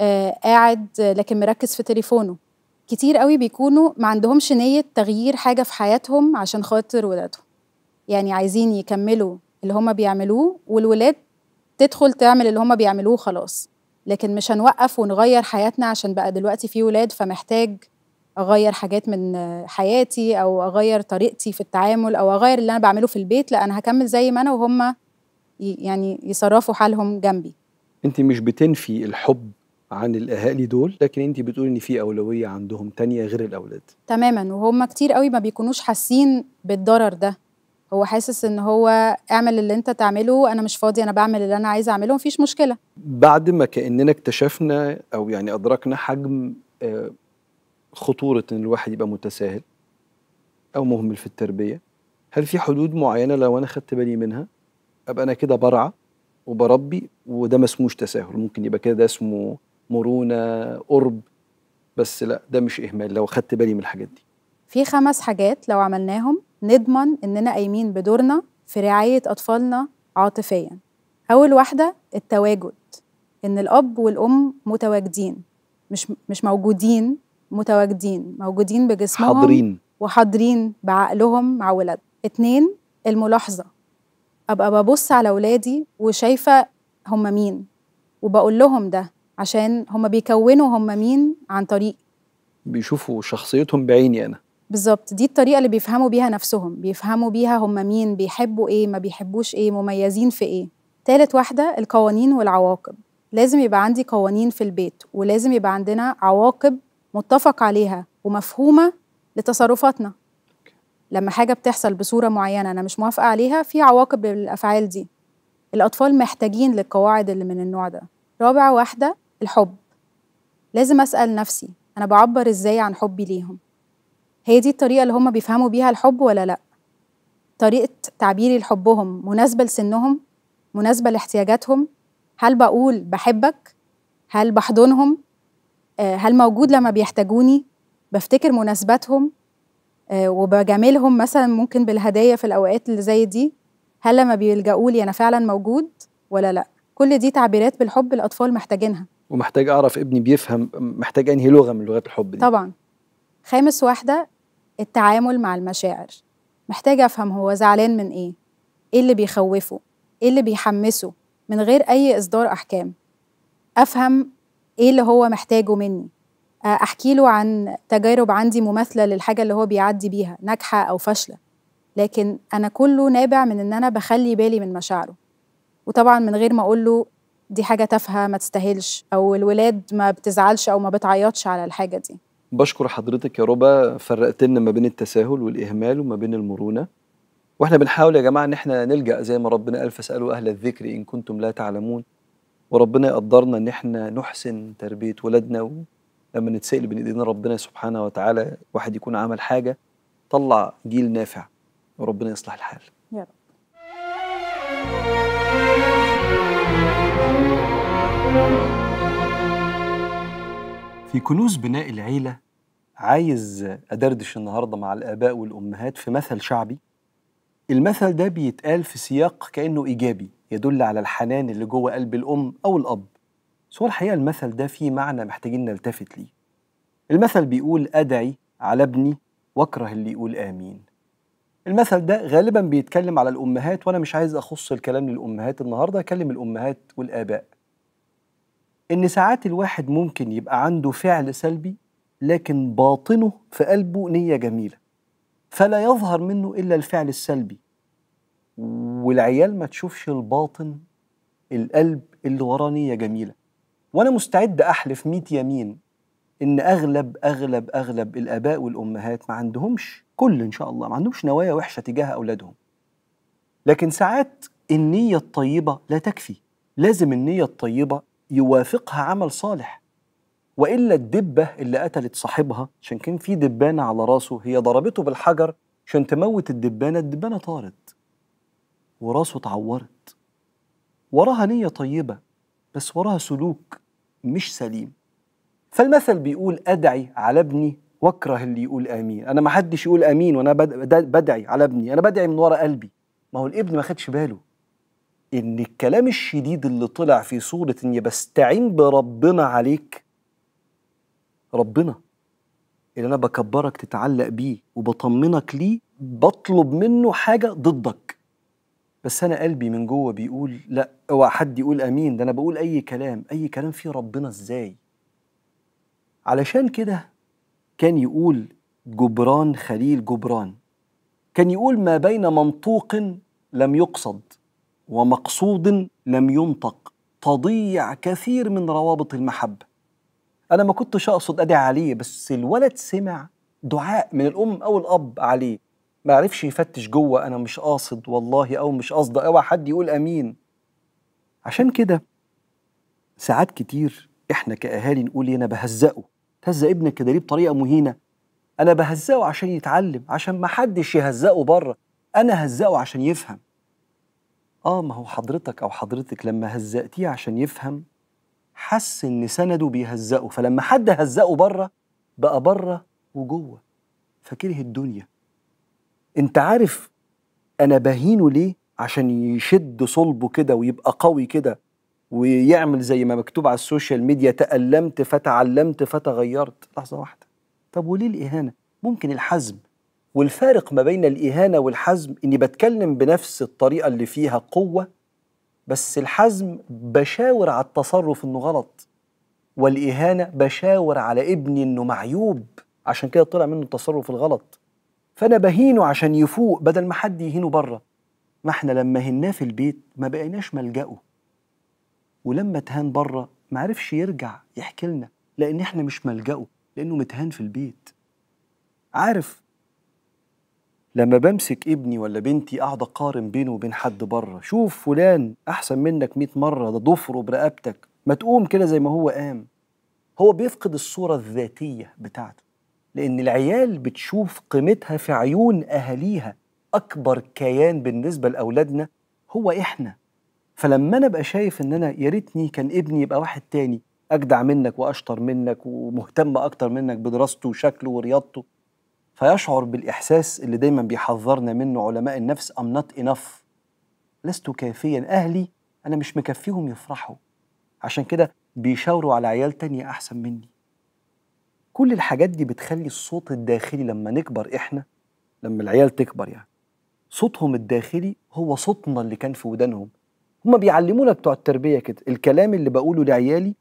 آه قاعد لكن مركز في تليفونه كتير قوي بيكونوا ما عندهمش نيه تغيير حاجه في حياتهم عشان خاطر ولادهم يعني عايزين يكملوا اللي هما بيعملوه والولاد تدخل تعمل اللي هما بيعملوه خلاص لكن مش هنوقف ونغير حياتنا عشان بقى دلوقتي في ولاد فمحتاج اغير حاجات من حياتي او اغير طريقتي في التعامل او اغير اللي انا بعمله في البيت لا انا هكمل زي ما انا وهم يعني يصرفوا حالهم جنبي انت مش بتنفي الحب عن الاهالي دول لكن انت بتقولي ان في اولويه عندهم تانية غير الاولاد تماما وهم كتير قوي ما بيكونوش حاسين بالضرر ده هو حاسس ان هو اعمل اللي انت تعمله انا مش فاضي انا بعمل اللي انا عايز اعمله مفيش مشكله بعد ما كاننا اكتشفنا او يعني ادركنا حجم آه، خطوره ان الواحد يبقى متساهل او مهمل في التربيه هل في حدود معينه لو انا خدت بالي منها ابقى انا كده برعى وبربي وده ما اسموش تساهل ممكن يبقى كده ده اسمه مرونه قرب بس لا ده مش اهمال لو خدت بالي من الحاجات دي في خمس حاجات لو عملناهم نضمن إننا قايمين بدورنا في رعاية أطفالنا عاطفيا أول واحدة التواجد إن الأب والأم متواجدين مش مش موجودين متواجدين موجودين بجسمهم حاضرين وحاضرين بعقلهم مع ولاد اتنين الملاحظة أبقى ببص على ولادي وشايفة هم مين وبقول لهم ده عشان هم بيكونوا هم مين عن طريق بيشوفوا شخصيتهم بعيني أنا بالظبط دي الطريقه اللي بيفهموا بيها نفسهم بيفهموا بيها هم مين بيحبوا ايه ما بيحبوش ايه مميزين في ايه تالت واحده القوانين والعواقب لازم يبقى عندي قوانين في البيت ولازم يبقى عندنا عواقب متفق عليها ومفهومه لتصرفاتنا لما حاجه بتحصل بصوره معينه انا مش موافقه عليها في عواقب للافعال دي الاطفال محتاجين للقواعد اللي من النوع ده رابع واحده الحب لازم اسال نفسي انا بعبر ازاي عن حبي ليهم هي دي الطريقه اللي هما بيفهموا بيها الحب ولا لا طريقه تعبيري لحبهم مناسبه لسنهم مناسبه لاحتياجاتهم هل بقول بحبك هل بحضنهم آه، هل موجود لما بيحتاجوني بفتكر مناسباتهم آه، وبجاملهم مثلا ممكن بالهدايا في الاوقات اللي زي دي هل لما بيلجأوا لي انا فعلا موجود ولا لا كل دي تعبيرات بالحب الاطفال محتاجينها ومحتاج اعرف ابني بيفهم محتاج انهي لغه من لغات الحب دي طبعا خامس واحدة التعامل مع المشاعر محتاجة أفهم هو زعلان من إيه إيه اللي بيخوفه إيه اللي بيحمسه من غير أي إصدار أحكام أفهم إيه اللي هو محتاجه مني أحكي له عن تجارب عندي مماثلة للحاجة اللي هو بيعدي بيها ناجحة أو فاشلة لكن أنا كله نابع من إن أنا بخلي بالي من مشاعره وطبعا من غير ما أقول له دي حاجة تافهة ما تستاهلش أو الولاد ما بتزعلش أو ما بتعيطش على الحاجة دي بشكر حضرتك يا ربا فرقت لنا ما بين التساهل والاهمال وما بين المرونه واحنا بنحاول يا جماعه ان احنا نلجا زي ما ربنا قال فاسالوا اهل الذكر ان كنتم لا تعلمون وربنا يقدرنا ان احنا نحسن تربيه ولادنا ولما نتسال بين ايدينا ربنا سبحانه وتعالى واحد يكون عمل حاجه طلع جيل نافع وربنا يصلح الحال يا رب thank you في كنوز بناء العيلة عايز أدردش النهاردة مع الآباء والأمهات في مثل شعبي المثل ده بيتقال في سياق كأنه إيجابي يدل على الحنان اللي جوه قلب الأم أو الأب بس هو الحقيقة المثل ده فيه معنى محتاجين نلتفت ليه المثل بيقول أدعي على ابني واكره اللي يقول آمين المثل ده غالبا بيتكلم على الأمهات وأنا مش عايز أخص الكلام للأمهات النهاردة أكلم الأمهات والآباء ان ساعات الواحد ممكن يبقى عنده فعل سلبي لكن باطنه في قلبه نيه جميله فلا يظهر منه الا الفعل السلبي والعيال ما تشوفش الباطن القلب اللي وراه نيه جميله وانا مستعد احلف 100 يمين ان اغلب اغلب اغلب الاباء والامهات ما عندهمش كل ان شاء الله ما عندهمش نوايا وحشه تجاه اولادهم لكن ساعات النيه الطيبه لا تكفي لازم النيه الطيبه يوافقها عمل صالح والا الدبه اللي قتلت صاحبها عشان كان في دبانه على راسه هي ضربته بالحجر عشان تموت الدبانه الدبانه طارت وراسه اتعورت وراها نيه طيبه بس وراها سلوك مش سليم فالمثل بيقول ادعي على ابني واكره اللي يقول امين انا ما حدش يقول امين وانا بدعي على ابني انا بدعي من ورا قلبي ما هو الابن ما خدش باله ان الكلام الشديد اللي طلع في سوره اني بستعين بربنا عليك ربنا اللي انا بكبرك تتعلق بيه وبطمنك ليه بطلب منه حاجه ضدك بس انا قلبي من جوه بيقول لا اوعى حد يقول امين ده انا بقول اي كلام اي كلام فيه ربنا ازاي علشان كده كان يقول جبران خليل جبران كان يقول ما بين منطوق لم يقصد ومقصود لم ينطق تضيع كثير من روابط المحبة أنا ما كنتش أقصد أدعي عليه بس الولد سمع دعاء من الأم أو الأب عليه ما عرفش يفتش جوه أنا مش قاصد والله أو مش قصد أوعى حد يقول أمين عشان كده ساعات كتير إحنا كأهالي نقول أنا بهزقه تهزق ابنك كده ليه بطريقة مهينة أنا بهزقه عشان يتعلم عشان ما حدش يهزقه بره أنا هزقه عشان يفهم اه ما هو حضرتك او حضرتك لما هزقتيه عشان يفهم حس ان سنده بيهزقه فلما حد هزقه بره بقى بره وجوه فكره الدنيا انت عارف انا بهينه ليه عشان يشد صلبه كده ويبقى قوي كده ويعمل زي ما مكتوب على السوشيال ميديا تألمت فتعلمت فتغيرت لحظة واحدة طب وليه الإهانة؟ ممكن الحزم والفارق ما بين الإهانة والحزم إني بتكلم بنفس الطريقة اللي فيها قوة بس الحزم بشاور على التصرف إنه غلط والإهانة بشاور على ابني إنه معيوب عشان كده طلع منه التصرف الغلط فأنا بهينه عشان يفوق بدل ما حد يهينه بره ما احنا لما هناه في البيت ما بقيناش ملجأه ولما اتهان بره ما عرفش يرجع يحكي لنا لأن احنا مش ملجأه لأنه متهان في البيت عارف لما بمسك ابني ولا بنتي اقعد اقارن بينه وبين حد بره شوف فلان احسن منك 100 مره ده ضفره برقبتك ما تقوم كده زي ما هو قام هو بيفقد الصوره الذاتيه بتاعته لان العيال بتشوف قيمتها في عيون اهاليها اكبر كيان بالنسبه لاولادنا هو احنا فلما انا ابقى شايف ان انا يا ريتني كان ابني يبقى واحد تاني اجدع منك واشطر منك ومهتم اكتر منك بدراسته وشكله ورياضته فيشعر بالإحساس اللي دايما بيحذرنا منه علماء النفس I'm not enough لست كافيا أهلي أنا مش مكفيهم يفرحوا عشان كده بيشاوروا على عيال تانية أحسن مني كل الحاجات دي بتخلي الصوت الداخلي لما نكبر إحنا لما العيال تكبر يعني صوتهم الداخلي هو صوتنا اللي كان في ودانهم هما بيعلمونا بتوع التربية كده الكلام اللي بقوله لعيالي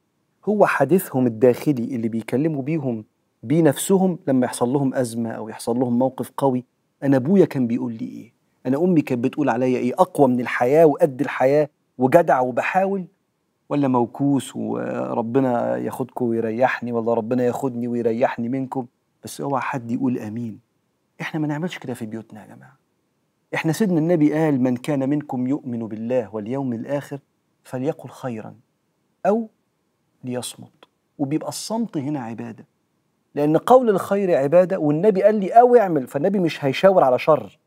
هو حديثهم الداخلي اللي بيكلموا بيهم بنفسهم لما يحصل لهم أزمة أو يحصل لهم موقف قوي أنا أبويا كان بيقول لي إيه أنا أمي كانت بتقول عليا إيه أقوى من الحياة وقد الحياة وجدع وبحاول ولا موكوس وربنا ياخدكم ويريحني ولا ربنا ياخدني ويريحني منكم بس اوعى حد يقول امين احنا ما نعملش كده في بيوتنا يا جماعه احنا سيدنا النبي قال من كان منكم يؤمن بالله واليوم الاخر فليقل خيرا او ليصمت وبيبقى الصمت هنا عباده لأن قول الخير عبادة والنبي قال لي أوي اعمل فالنبي مش هيشاور على شر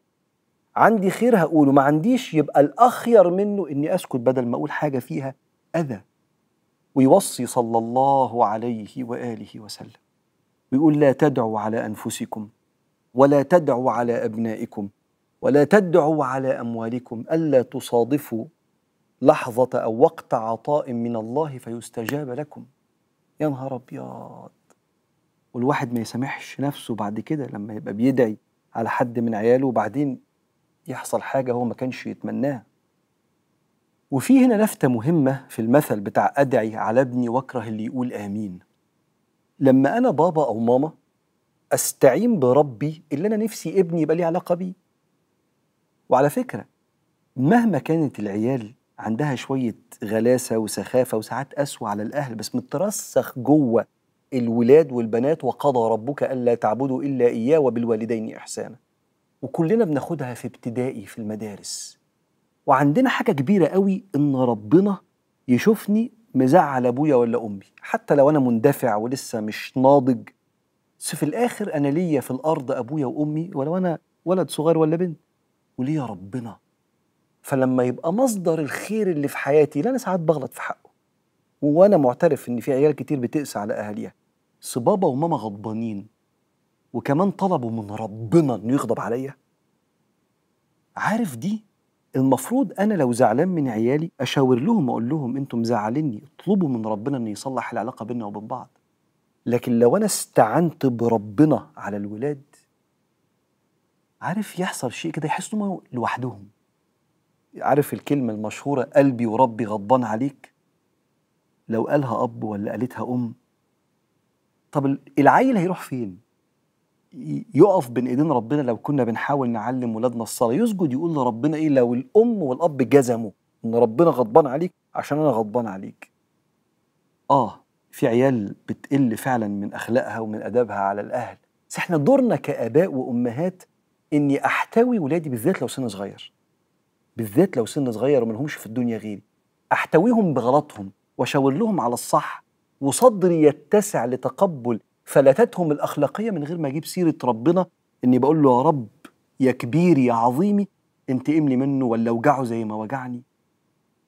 عندي خير هقوله ما عنديش يبقى الأخير منه إني أسكت بدل ما أقول حاجة فيها أذى ويوصي صلى الله عليه وآله وسلم ويقول لا تدعوا على أنفسكم ولا تدعوا على أبنائكم ولا تدعوا على أموالكم ألا تصادفوا لحظة أو وقت عطاء من الله فيستجاب لكم يا نهار أبيض والواحد ما يسامحش نفسه بعد كده لما يبقى بيدعي على حد من عياله وبعدين يحصل حاجة هو ما كانش يتمناها وفي هنا لفتة مهمة في المثل بتاع أدعي على ابني واكره اللي يقول آمين لما أنا بابا أو ماما أستعين بربي اللي أنا نفسي ابني يبقى ليه علاقة بيه وعلى فكرة مهما كانت العيال عندها شوية غلاسة وسخافة وساعات قسوة على الأهل بس مترسخ جوه الولاد والبنات وقضى ربك ألا تعبدوا إلا إياه وبالوالدين إحسانا وكلنا بناخدها في ابتدائي في المدارس وعندنا حاجة كبيرة قوي إن ربنا يشوفني مزعل أبويا ولا أمي حتى لو أنا مندفع ولسه مش ناضج بس في الآخر أنا ليا في الأرض أبويا وأمي ولو أنا ولد صغير ولا بنت وليا ربنا فلما يبقى مصدر الخير اللي في حياتي لا أنا ساعات بغلط في حقه وأنا معترف إن في عيال كتير بتقسى على أهاليها بس بابا وماما غضبانين وكمان طلبوا من ربنا إنه يغضب عليا عارف دي المفروض أنا لو زعلان من عيالي أشاور لهم وأقول لهم أنتم مزعليني اطلبوا من ربنا إنه يصلح العلاقة بيننا وبين بعض لكن لو أنا استعنت بربنا على الولاد عارف يحصل شيء كده يحسوا لوحدهم عارف الكلمة المشهورة قلبي وربي غضبان عليك لو قالها أب ولا قالتها أم طب العيل هيروح فين يقف بين ايدين ربنا لو كنا بنحاول نعلم ولادنا الصلاه يسجد يقول لربنا ايه لو الام والاب جزموا ان ربنا غضبان عليك عشان انا غضبان عليك اه في عيال بتقل فعلا من اخلاقها ومن ادابها على الاهل بس احنا دورنا كاباء وامهات اني احتوي ولادي بالذات لو سن صغير بالذات لو سن صغير وما لهمش في الدنيا غيري احتويهم بغلطهم واشاور لهم على الصح وصدري يتسع لتقبل فلتتهم الأخلاقية من غير ما أجيب سيرة ربنا إني بقول له يا رب يا كبير يا عظيمي انتقم لي منه ولا وجعه زي ما وجعني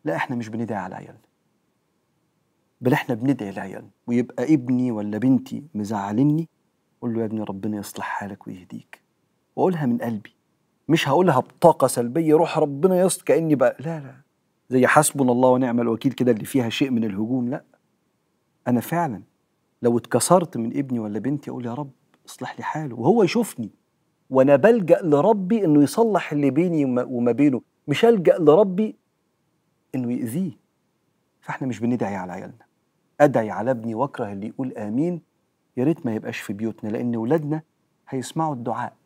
لا احنا مش بندعي على عيالنا بل احنا بندعي لعيالنا ويبقى ابني ولا بنتي مزعلني اقول له يا ابني ربنا يصلح حالك ويهديك واقولها من قلبي مش هقولها بطاقة سلبية روح ربنا يصلح كأني بقى لا لا زي حسبنا الله ونعم الوكيل كده اللي فيها شيء من الهجوم لا انا فعلا لو اتكسرت من ابني ولا بنتي اقول يا رب اصلح لي حاله وهو يشوفني وانا بلجا لربي انه يصلح اللي بيني وما بينه مش الجا لربي انه ياذيه فاحنا مش بندعي على عيالنا ادعي على ابني واكره اللي يقول امين يا ريت ما يبقاش في بيوتنا لان ولادنا هيسمعوا الدعاء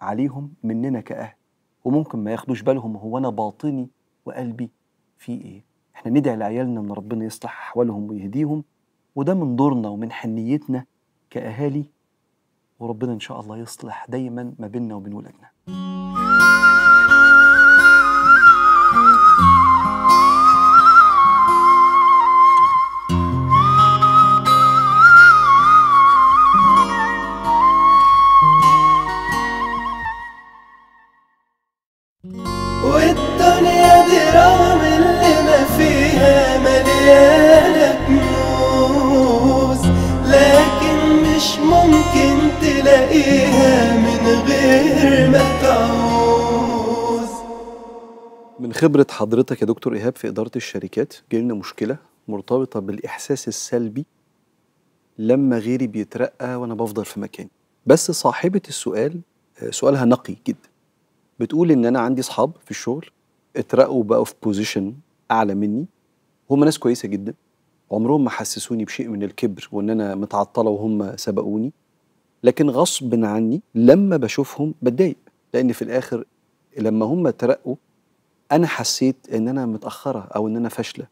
عليهم مننا كاهل وممكن ما ياخدوش بالهم هو انا باطني وقلبي فيه ايه احنا ندعي لعيالنا ان ربنا يصلح احوالهم ويهديهم وده من دورنا ومن حنيتنا كأهالي وربنا إن شاء الله يصلح دايما ما بيننا وبين ولادنا خبرة حضرتك يا دكتور إيهاب في إدارة الشركات لنا مشكلة مرتبطة بالإحساس السلبي لما غيري بيترقى وأنا بفضل في مكاني بس صاحبة السؤال آه، سؤالها نقي جدا بتقول إن أنا عندي أصحاب في الشغل اترقوا بقوا في بوزيشن أعلى مني هما ناس كويسة جدا عمرهم ما حسسوني بشيء من الكبر وإن أنا متعطلة وهم سبقوني لكن غصب عني لما بشوفهم بتضايق لأن في الآخر لما هم ترقوا انا حسيت ان انا متاخره او ان انا فاشله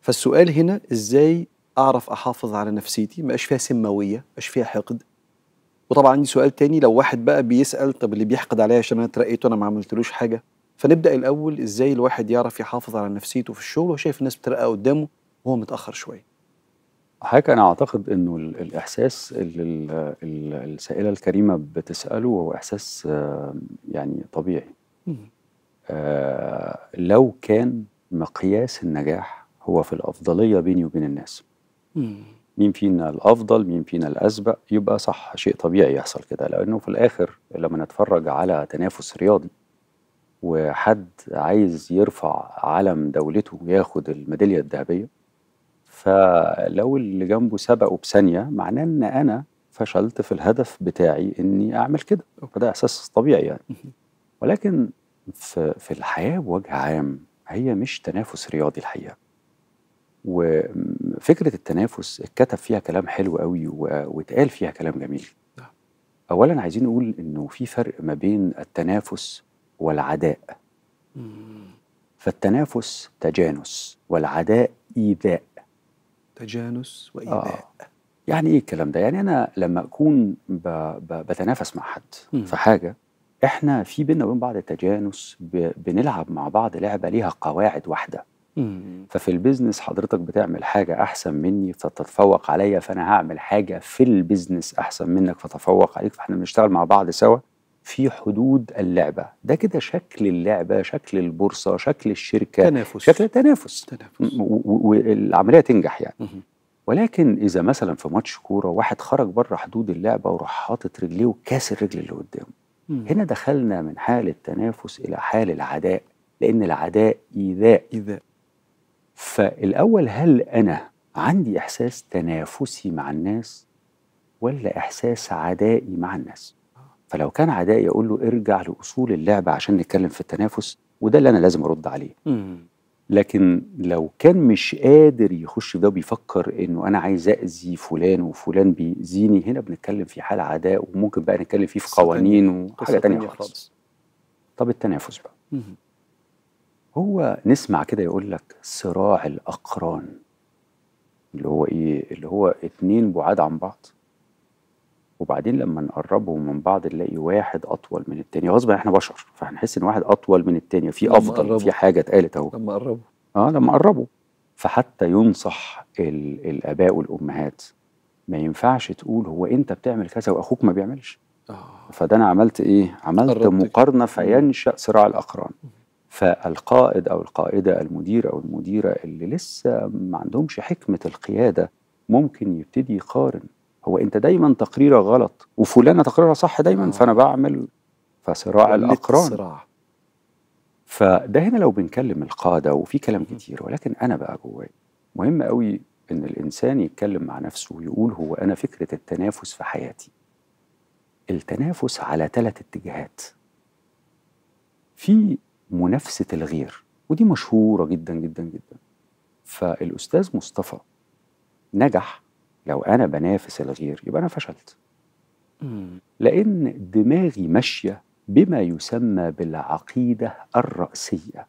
فالسؤال هنا ازاي اعرف احافظ على نفسيتي ما بقاش فيها سماويه ما بقاش فيها حقد وطبعا عندي سؤال تاني لو واحد بقى بيسال طب اللي بيحقد عليا عشان انا اترقيت وانا ما عملتلوش حاجه فنبدا الاول ازاي الواحد يعرف يحافظ على نفسيته في الشغل وهو شايف الناس بترقى قدامه وهو متاخر شويه حضرتك انا اعتقد انه الاحساس اللي السائله الكريمه بتساله هو احساس آه، يعني طبيعي آه، لو كان مقياس النجاح هو في الأفضلية بيني وبين الناس مين فينا الأفضل مين فينا الأسبق يبقى صح شيء طبيعي يحصل كده لأنه في الآخر لما نتفرج على تنافس رياضي وحد عايز يرفع علم دولته وياخد الميدالية الذهبية فلو اللي جنبه سبقه بثانية معناه إن أنا فشلت في الهدف بتاعي إني أعمل كده وده إحساس طبيعي يعني ولكن في, في الحياة بوجه عام هي مش تنافس رياضي الحقيقة وفكرة التنافس اتكتب فيها كلام حلو قوي واتقال فيها كلام جميل نعم. أولا عايزين نقول إنه في فرق ما بين التنافس والعداء فالتنافس تجانس والعداء إيذاء تجانس وإيذاء آه. يعني ايه الكلام ده؟ يعني انا لما اكون بتنافس مع حد في حاجه احنا في بينا وبين بعض تجانس بنلعب مع بعض لعبه ليها قواعد واحده ففي البيزنس حضرتك بتعمل حاجه احسن مني فتتفوق عليا فانا هعمل حاجه في البيزنس احسن منك فتفوق عليك فاحنا بنشتغل مع بعض سوا في حدود اللعبه ده كده شكل اللعبه شكل البورصه شكل الشركه تنافس شكل التنافس تنافس والعمليه تنجح يعني ولكن اذا مثلا في ماتش كوره واحد خرج بره حدود اللعبه وراح حاطط رجليه وكاسر رجل اللي قدامه هنا دخلنا من حال التنافس إلى حال العداء لأن العداء إيذاء إيذاء فالأول هل أنا عندي إحساس تنافسي مع الناس ولا إحساس عدائي مع الناس فلو كان عدائي أقول له ارجع لأصول اللعبة عشان نتكلم في التنافس وده اللي أنا لازم أرد عليه لكن لو كان مش قادر يخش في ده وبيفكر انه انا عايز اذي فلان وفلان بيأذيني هنا بنتكلم في حال عداء وممكن بقى نتكلم فيه في قوانين وحاجه تانية خالص. طب التنافس بقى هو نسمع كده يقول لك صراع الاقران اللي هو ايه اللي هو اتنين بعاد عن بعض وبعدين لما نقربهم من بعض نلاقي واحد اطول من التاني غصب احنا بشر فهنحس ان واحد اطول من التاني في افضل في حاجه اتقالت اهو لما قربوا اه لما قربوا فحتى ينصح الاباء والامهات ما ينفعش تقول هو انت بتعمل كذا واخوك ما بيعملش آه. فده انا عملت ايه عملت مقارنه فينشا صراع الاقران فالقائد او القائده المدير او المديره اللي لسه ما عندهمش حكمه القياده ممكن يبتدي يقارن هو انت دايما تقريرك غلط وفلانه تقريرها صح دايما آه. فانا بعمل فصراع الاقران صراع. فده هنا لو بنكلم القاده وفي كلام كتير ولكن انا بقى جوايا مهم قوي ان الانسان يتكلم مع نفسه ويقول هو انا فكره التنافس في حياتي التنافس على ثلاث اتجاهات في منافسه الغير ودي مشهوره جدا جدا جدا فالاستاذ مصطفى نجح لو انا بنافس الغير يبقى انا فشلت لان دماغي ماشيه بما يسمى بالعقيده الراسيه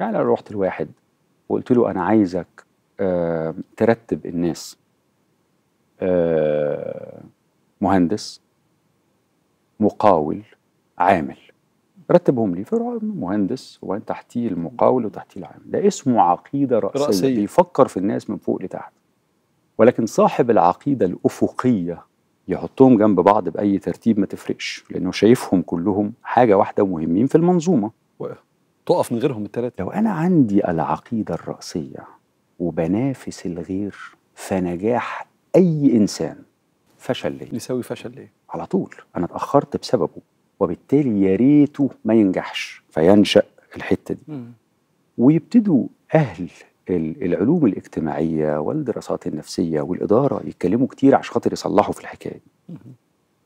يعني لو رحت لواحد وقلت له انا عايزك آه، ترتب الناس آه، مهندس مقاول عامل رتبهم لي فرع مهندس وانت تحتيه المقاول وتحتيه العامل ده اسمه عقيده راسيه, رأسية. بيفكر في الناس من فوق لتحت ولكن صاحب العقيده الافقيه يحطهم جنب بعض باي ترتيب ما تفرقش لانه شايفهم كلهم حاجه واحده مهمين في المنظومه تقف من غيرهم الثلاثه لو انا عندي العقيده الراسيه وبنافس الغير فنجاح اي انسان فشل ليه يساوي فشل ليه على طول انا اتاخرت بسببه وبالتالي يا ريته ما ينجحش فينشا الحته دي مم. ويبتدوا اهل العلوم الاجتماعيه والدراسات النفسيه والاداره يتكلموا كتير عشان خاطر يصلحوا في الحكايه دي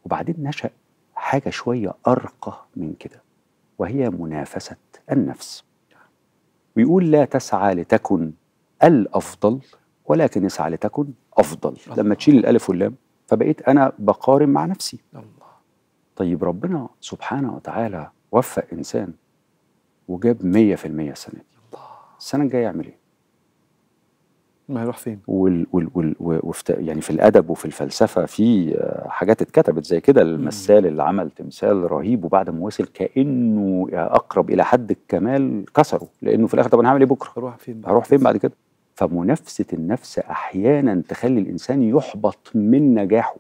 وبعدين نشا حاجه شويه ارقى من كده وهي منافسه النفس ويقول لا تسعى لتكن الافضل ولكن اسعى لتكن افضل الله. لما تشيل الالف واللام فبقيت انا بقارن مع نفسي الله. طيب ربنا سبحانه وتعالى وفق انسان وجاب 100% السنه دي الله. السنه الجايه يعمل ايه ما هيروح فين وال وال وال وفت يعني في الادب وفي الفلسفه في حاجات اتكتبت زي كده المثال اللي عمل تمثال رهيب وبعد ما وصل كانه اقرب الى حد الكمال كسره لانه في الاخر طب انا هعمل ايه بكره هروح فين هروح فين بعد كده فمنافسه النفس احيانا تخلي الانسان يحبط من نجاحه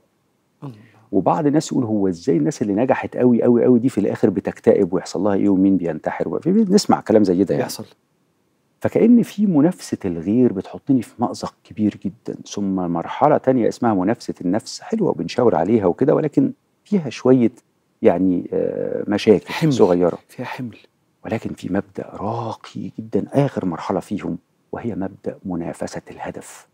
وبعض الناس يقول هو ازاي الناس اللي نجحت قوي قوي قوي دي في الاخر بتكتئب ويحصل لها ايه ومين بينتحر نسمع بنسمع كلام زي ده يعني بيحصل فكأن في منافسة الغير بتحطني في مأزق كبير جدا ثم مرحلة تانية اسمها منافسة النفس حلوة وبنشاور عليها وكده ولكن فيها شوية يعني آه، مشاكل حمل. صغيرة فيها حمل ولكن في مبدأ راقي جدا آخر مرحلة فيهم وهي مبدأ منافسة الهدف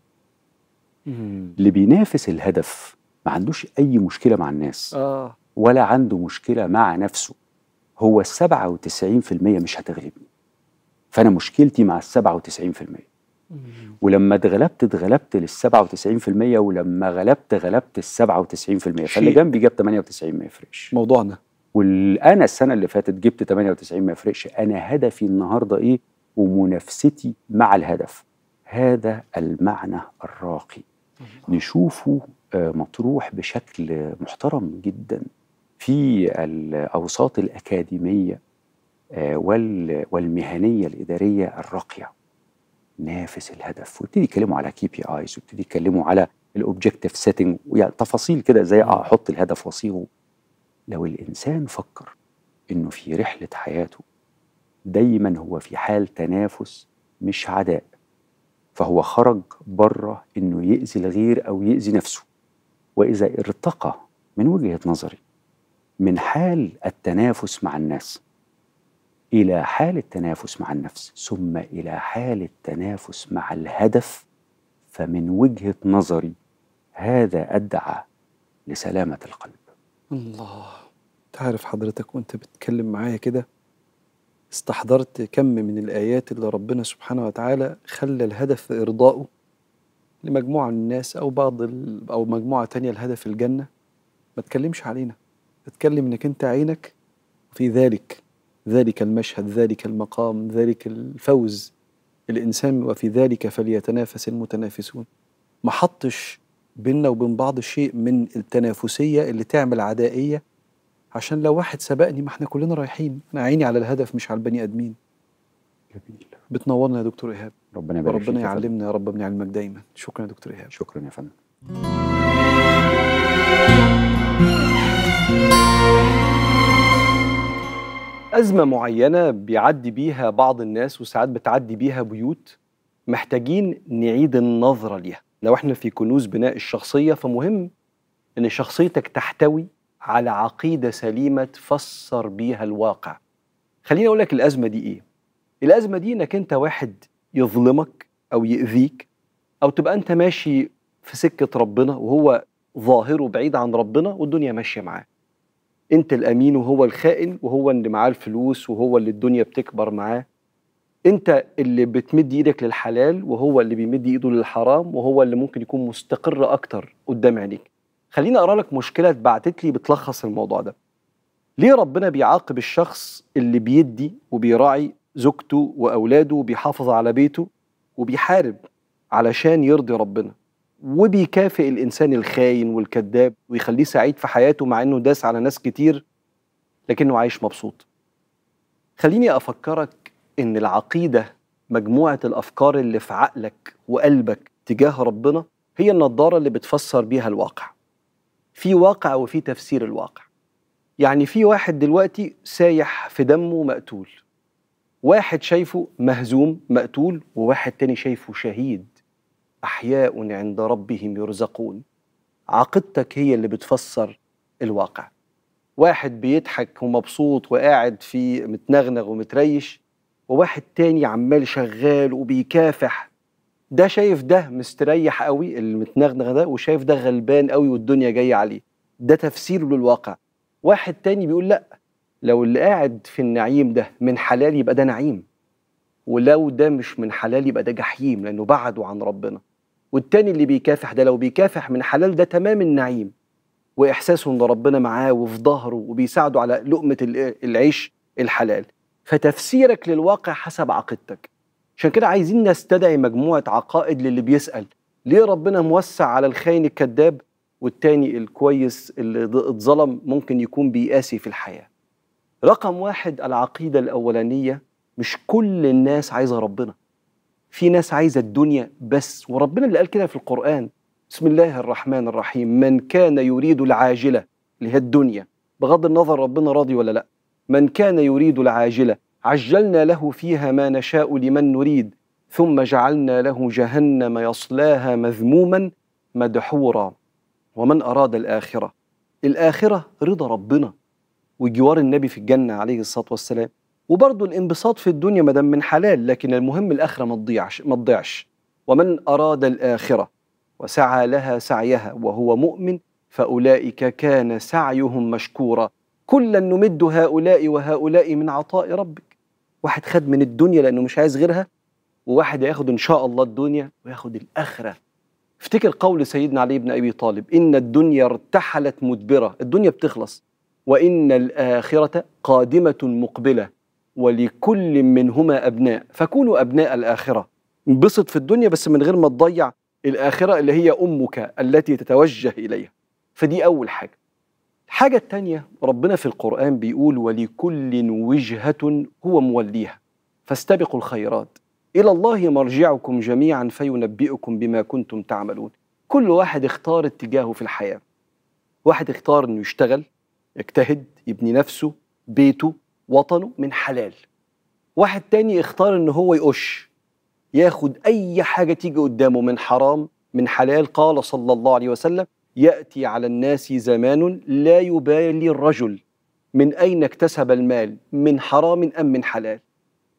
مم. اللي بينافس الهدف ما عندوش أي مشكلة مع الناس آه. ولا عنده مشكلة مع نفسه هو السبعة وتسعين في المية مش هتغلبني فانا مشكلتي مع ال 97% ولما اتغلبت اتغلبت لل 97% ولما غلبت غلبت ال 97% فاللي جنبي جاب 98 ما يفرقش موضوعنا وانا السنه اللي فاتت جبت 98 ما يفرقش انا هدفي النهارده ايه ومنافستي مع الهدف هذا المعنى الراقي نشوفه آه، مطروح بشكل محترم جدا في الاوساط الاكاديميه آه، والمهنيه الاداريه الراقيه نافس الهدف ويبتدي يتكلموا على كي بي ايز ويبتدي يتكلموا على الاوبجيكتيف سيتنج يعني تفاصيل كده ازاي احط الهدف واصيغه لو الانسان فكر انه في رحله حياته دايما هو في حال تنافس مش عداء فهو خرج بره انه يأذي الغير او يأذي نفسه واذا ارتقى من وجهه نظري من حال التنافس مع الناس إلى حال التنافس مع النفس ثم إلى حال التنافس مع الهدف فمن وجهة نظري هذا أدعى لسلامة القلب الله تعرف حضرتك وانت بتتكلم معايا كده استحضرت كم من الآيات اللي ربنا سبحانه وتعالى خلى الهدف إرضائه لمجموعة من الناس أو بعض أو مجموعة تانية الهدف الجنة ما تكلمش علينا اتكلم إنك أنت عينك في ذلك ذلك المشهد ذلك المقام ذلك الفوز الإنسان وفي ذلك فليتنافس المتنافسون ما حطش بيننا وبين بعض شيء من التنافسية اللي تعمل عدائية عشان لو واحد سبقني ما احنا كلنا رايحين انا عيني على الهدف مش على البني ادمين جميل بتنورنا يا دكتور ايهاب ربنا يبارك ربنا يعلمنا يا رب من علمك دايما شكرا يا دكتور ايهاب شكرا يا فندم أزمة معينة بيعدي بيها بعض الناس وساعات بتعدي بيها بيوت محتاجين نعيد النظرة ليها لو احنا في كنوز بناء الشخصية فمهم إن شخصيتك تحتوي على عقيدة سليمة تفسر بيها الواقع خليني أقول لك الأزمة دي إيه الأزمة دي إنك أنت واحد يظلمك أو يأذيك أو تبقى أنت ماشي في سكة ربنا وهو ظاهره بعيد عن ربنا والدنيا ماشية معاه انت الامين وهو الخائن وهو اللي معاه الفلوس وهو اللي الدنيا بتكبر معاه انت اللي بتمد ايدك للحلال وهو اللي بيمد ايده للحرام وهو اللي ممكن يكون مستقر اكتر قدام عينيك خليني اقرا لك مشكله اتبعتت لي بتلخص الموضوع ده ليه ربنا بيعاقب الشخص اللي بيدي وبيراعي زوجته واولاده وبيحافظ على بيته وبيحارب علشان يرضي ربنا وبيكافئ الانسان الخاين والكذاب ويخليه سعيد في حياته مع انه داس على ناس كتير لكنه عايش مبسوط خليني افكرك ان العقيده مجموعه الافكار اللي في عقلك وقلبك تجاه ربنا هي النضاره اللي بتفسر بيها الواقع في واقع وفي تفسير الواقع يعني في واحد دلوقتي سايح في دمه مقتول واحد شايفه مهزوم مقتول وواحد تاني شايفه شهيد احياء عند ربهم يرزقون عقيدتك هي اللي بتفسر الواقع واحد بيضحك ومبسوط وقاعد في متنغنغ ومتريش وواحد تاني عمال شغال وبيكافح ده شايف ده مستريح قوي المتنغنغ ده وشايف ده غلبان قوي والدنيا جايه عليه ده تفسيره للواقع واحد تاني بيقول لا لو اللي قاعد في النعيم ده من حلال يبقى ده نعيم ولو ده مش من حلال يبقى ده جحيم لانه بعده عن ربنا والتاني اللي بيكافح ده لو بيكافح من حلال ده تمام النعيم واحساسه ان ربنا معاه وفي ظهره وبيساعده على لقمه العيش الحلال فتفسيرك للواقع حسب عقيدتك عشان كده عايزين نستدعي مجموعه عقائد للي بيسال ليه ربنا موسع على الخاين الكذاب والتاني الكويس اللي اتظلم ممكن يكون بيقاسي في الحياه رقم واحد العقيده الاولانيه مش كل الناس عايزه ربنا في ناس عايزه الدنيا بس وربنا اللي قال كده في القران بسم الله الرحمن الرحيم من كان يريد العاجله اللي هي الدنيا بغض النظر ربنا راضي ولا لا من كان يريد العاجله عجلنا له فيها ما نشاء لمن نريد ثم جعلنا له جهنم يصلاها مذموما مدحورا ومن اراد الاخره الاخره رضا ربنا وجوار النبي في الجنه عليه الصلاه والسلام وبرضه الانبساط في الدنيا ما دام من حلال لكن المهم الاخره ما تضيعش ما تضيعش ومن اراد الاخره وسعى لها سعيها وهو مؤمن فاولئك كان سعيهم مشكورا كلا نمد هؤلاء وهؤلاء من عطاء ربك واحد خد من الدنيا لانه مش عايز غيرها وواحد هياخد ان شاء الله الدنيا وياخد الاخره افتكر قول سيدنا علي بن ابي طالب ان الدنيا ارتحلت مدبره الدنيا بتخلص وان الاخره قادمه مقبله ولكل منهما أبناء فكونوا أبناء الآخرة انبسط في الدنيا بس من غير ما تضيع الآخرة اللي هي أمك التي تتوجه إليها فدي أول حاجة الحاجة التانية ربنا في القرآن بيقول ولكل وجهة هو موليها فاستبقوا الخيرات إلى الله مرجعكم جميعا فينبئكم بما كنتم تعملون كل واحد اختار اتجاهه في الحياة واحد اختار انه يشتغل يجتهد يبني نفسه بيته وطنه من حلال واحد تاني اختار ان هو يقش ياخد اي حاجه تيجي قدامه من حرام من حلال قال صلى الله عليه وسلم ياتي على الناس زمان لا يبالي الرجل من اين اكتسب المال من حرام ام من حلال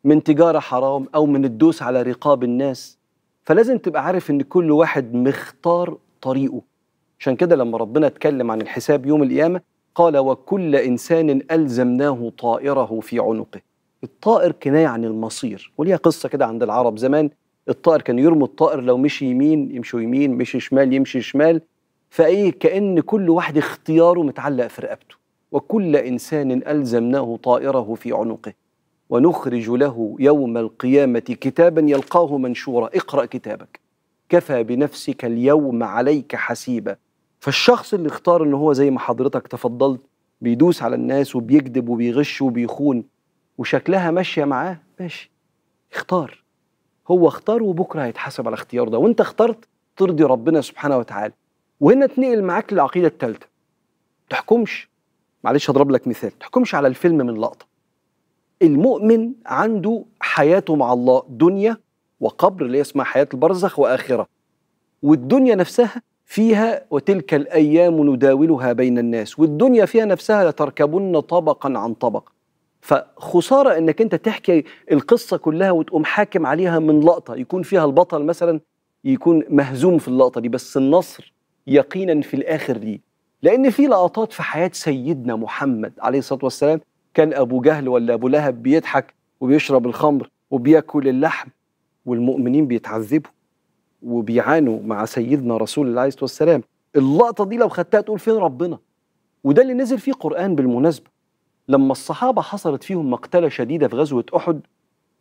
من تجاره حرام او من الدوس على رقاب الناس فلازم تبقى عارف ان كل واحد مختار طريقه عشان كده لما ربنا اتكلم عن الحساب يوم القيامه قال وكل إنسان ألزمناه طائره في عنقه الطائر كناية عن المصير وليها قصة كده عند العرب زمان الطائر كان يرموا الطائر لو مشي يمين يمشي يمين مشي شمال يمشي شمال فايه كان كل واحد اختياره متعلق في رقبته وكل انسان الزمناه طائره في عنقه ونخرج له يوم القيامه كتابا يلقاه منشورا اقرا كتابك كفى بنفسك اليوم عليك حسيبا فالشخص اللي اختار ان هو زي ما حضرتك تفضلت بيدوس على الناس وبيكذب وبيغش وبيخون وشكلها ماشيه معاه ماشي اختار هو اختار وبكره هيتحاسب على الاختيار ده وانت اخترت ترضي ربنا سبحانه وتعالى وهنا تنقل معاك للعقيده الثالثه تحكمش معلش هضرب لك مثال تحكمش على الفيلم من لقطه المؤمن عنده حياته مع الله دنيا وقبر اللي هي اسمها حياه البرزخ واخره والدنيا نفسها فيها وتلك الأيام نداولها بين الناس والدنيا فيها نفسها لتركبن طبقا عن طبق فخسارة انك انت تحكي القصة كلها وتقوم حاكم عليها من لقطة يكون فيها البطل مثلا يكون مهزوم في اللقطة دي بس النصر يقينا في الآخر ليه لأن في لقطات في حياة سيدنا محمد عليه الصلاة والسلام كان أبو جهل ولا أبو لهب بيضحك وبيشرب الخمر وبياكل اللحم والمؤمنين بيتعذبوا وبيعانوا مع سيدنا رسول الله عليه والسلام اللقطه دي لو خدتها تقول فين ربنا وده اللي نزل فيه قران بالمناسبه لما الصحابه حصلت فيهم مقتله شديده في غزوه احد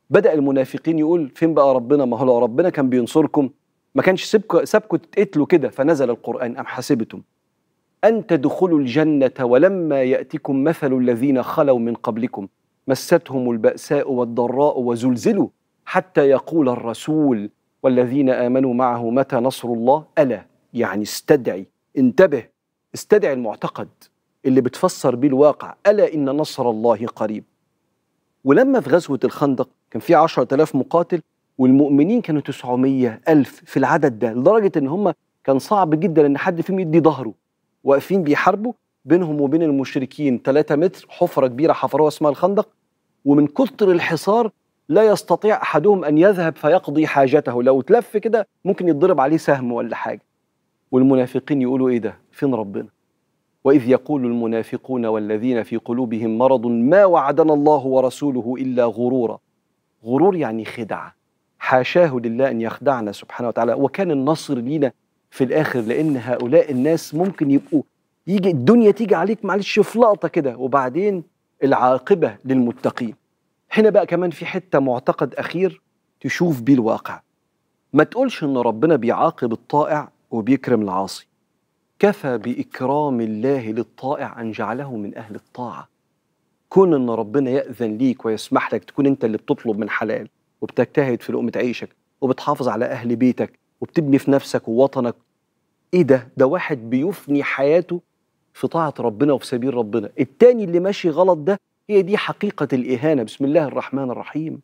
بدا المنافقين يقول فين بقى ربنا ما هو لو ربنا كان بينصركم ما كانش سابكم سابكم تتقتلوا كده فنزل القران ام حسبتم أن تدخلوا الجنة ولما يأتكم مثل الذين خلوا من قبلكم مستهم البأساء والضراء وزلزلوا حتى يقول الرسول والذين آمنوا معه متى نصر الله ألا يعني استدعي انتبه استدعي المعتقد اللي بتفسر بيه الواقع ألا إن نصر الله قريب ولما في غزوة الخندق كان في 10000 مقاتل والمؤمنين كانوا تسعمية ألف في العدد ده لدرجة إن هم كان صعب جدا إن حد فيهم يدي ظهره واقفين بيحاربوا بينهم وبين المشركين 3 متر حفرة كبيرة حفروها اسمها الخندق ومن كتر الحصار لا يستطيع احدهم ان يذهب فيقضي حاجته لو تلف كده ممكن يتضرب عليه سهم ولا حاجه والمنافقين يقولوا ايه ده فين ربنا واذ يقول المنافقون والذين في قلوبهم مرض ما وعدنا الله ورسوله الا غرورا غرور يعني خدعه حاشاه لله ان يخدعنا سبحانه وتعالى وكان النصر لينا في الاخر لان هؤلاء الناس ممكن يبقوا يجي الدنيا تيجي عليك معلش في لقطه كده وبعدين العاقبه للمتقين هنا بقى كمان في حته معتقد اخير تشوف بيه الواقع ما تقولش ان ربنا بيعاقب الطائع وبيكرم العاصي كفى باكرام الله للطائع ان جعله من اهل الطاعه كون ان ربنا ياذن ليك ويسمح لك تكون انت اللي بتطلب من حلال وبتجتهد في لقمه عيشك وبتحافظ على اهل بيتك وبتبني في نفسك ووطنك ايه ده ده واحد بيفني حياته في طاعه ربنا وفي سبيل ربنا التاني اللي ماشي غلط ده هي دي حقيقة الإهانة بسم الله الرحمن الرحيم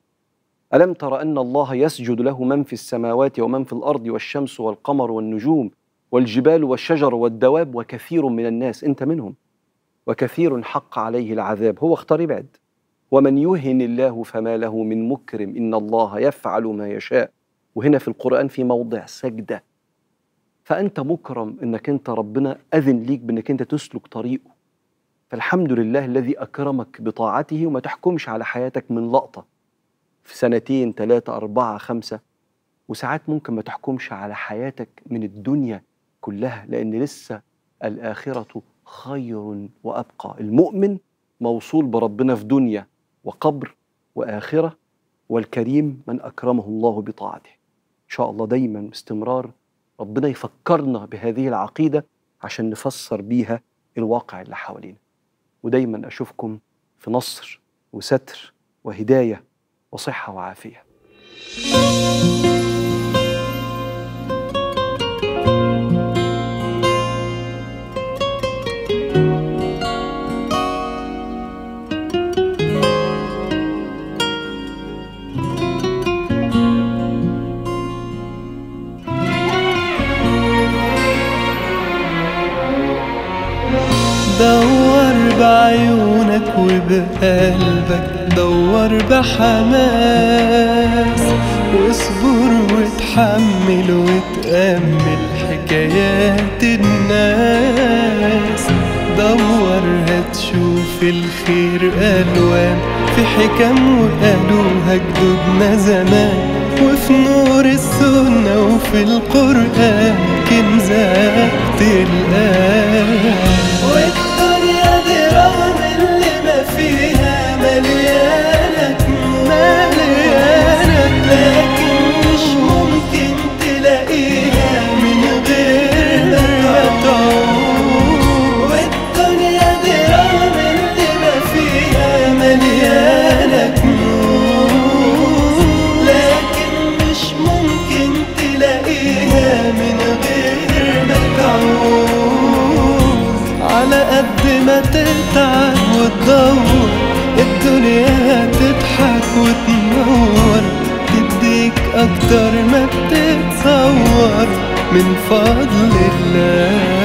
ألم تر أن الله يسجد له من في السماوات ومن في الأرض والشمس والقمر والنجوم والجبال والشجر والدواب وكثير من الناس أنت منهم وكثير حق عليه العذاب هو اختار يبعد ومن يهن الله فما له من مكرم إن الله يفعل ما يشاء وهنا في القرآن في موضع سجدة فأنت مكرم إنك أنت ربنا أذن ليك بإنك أنت تسلك طريقه فالحمد لله الذي أكرمك بطاعته وما تحكمش على حياتك من لقطة في سنتين ثلاثة أربعة خمسة وساعات ممكن ما تحكمش على حياتك من الدنيا كلها لأن لسه الآخرة خير وأبقى المؤمن موصول بربنا في دنيا وقبر وآخرة والكريم من أكرمه الله بطاعته إن شاء الله دايما باستمرار ربنا يفكرنا بهذه العقيدة عشان نفسر بيها الواقع اللي حوالينا ودايما أشوفكم في نصر وستر وهداية وصحة وعافية بقلبك دور بحماس واصبر وتحمل وتأمل حكايات الناس دور هتشوف الخير ألوان في حكم وقالوها جدودنا زمان وفي نور السنة وفي القرآن كنزات الآن أكتر ما بتتصور من فضل الله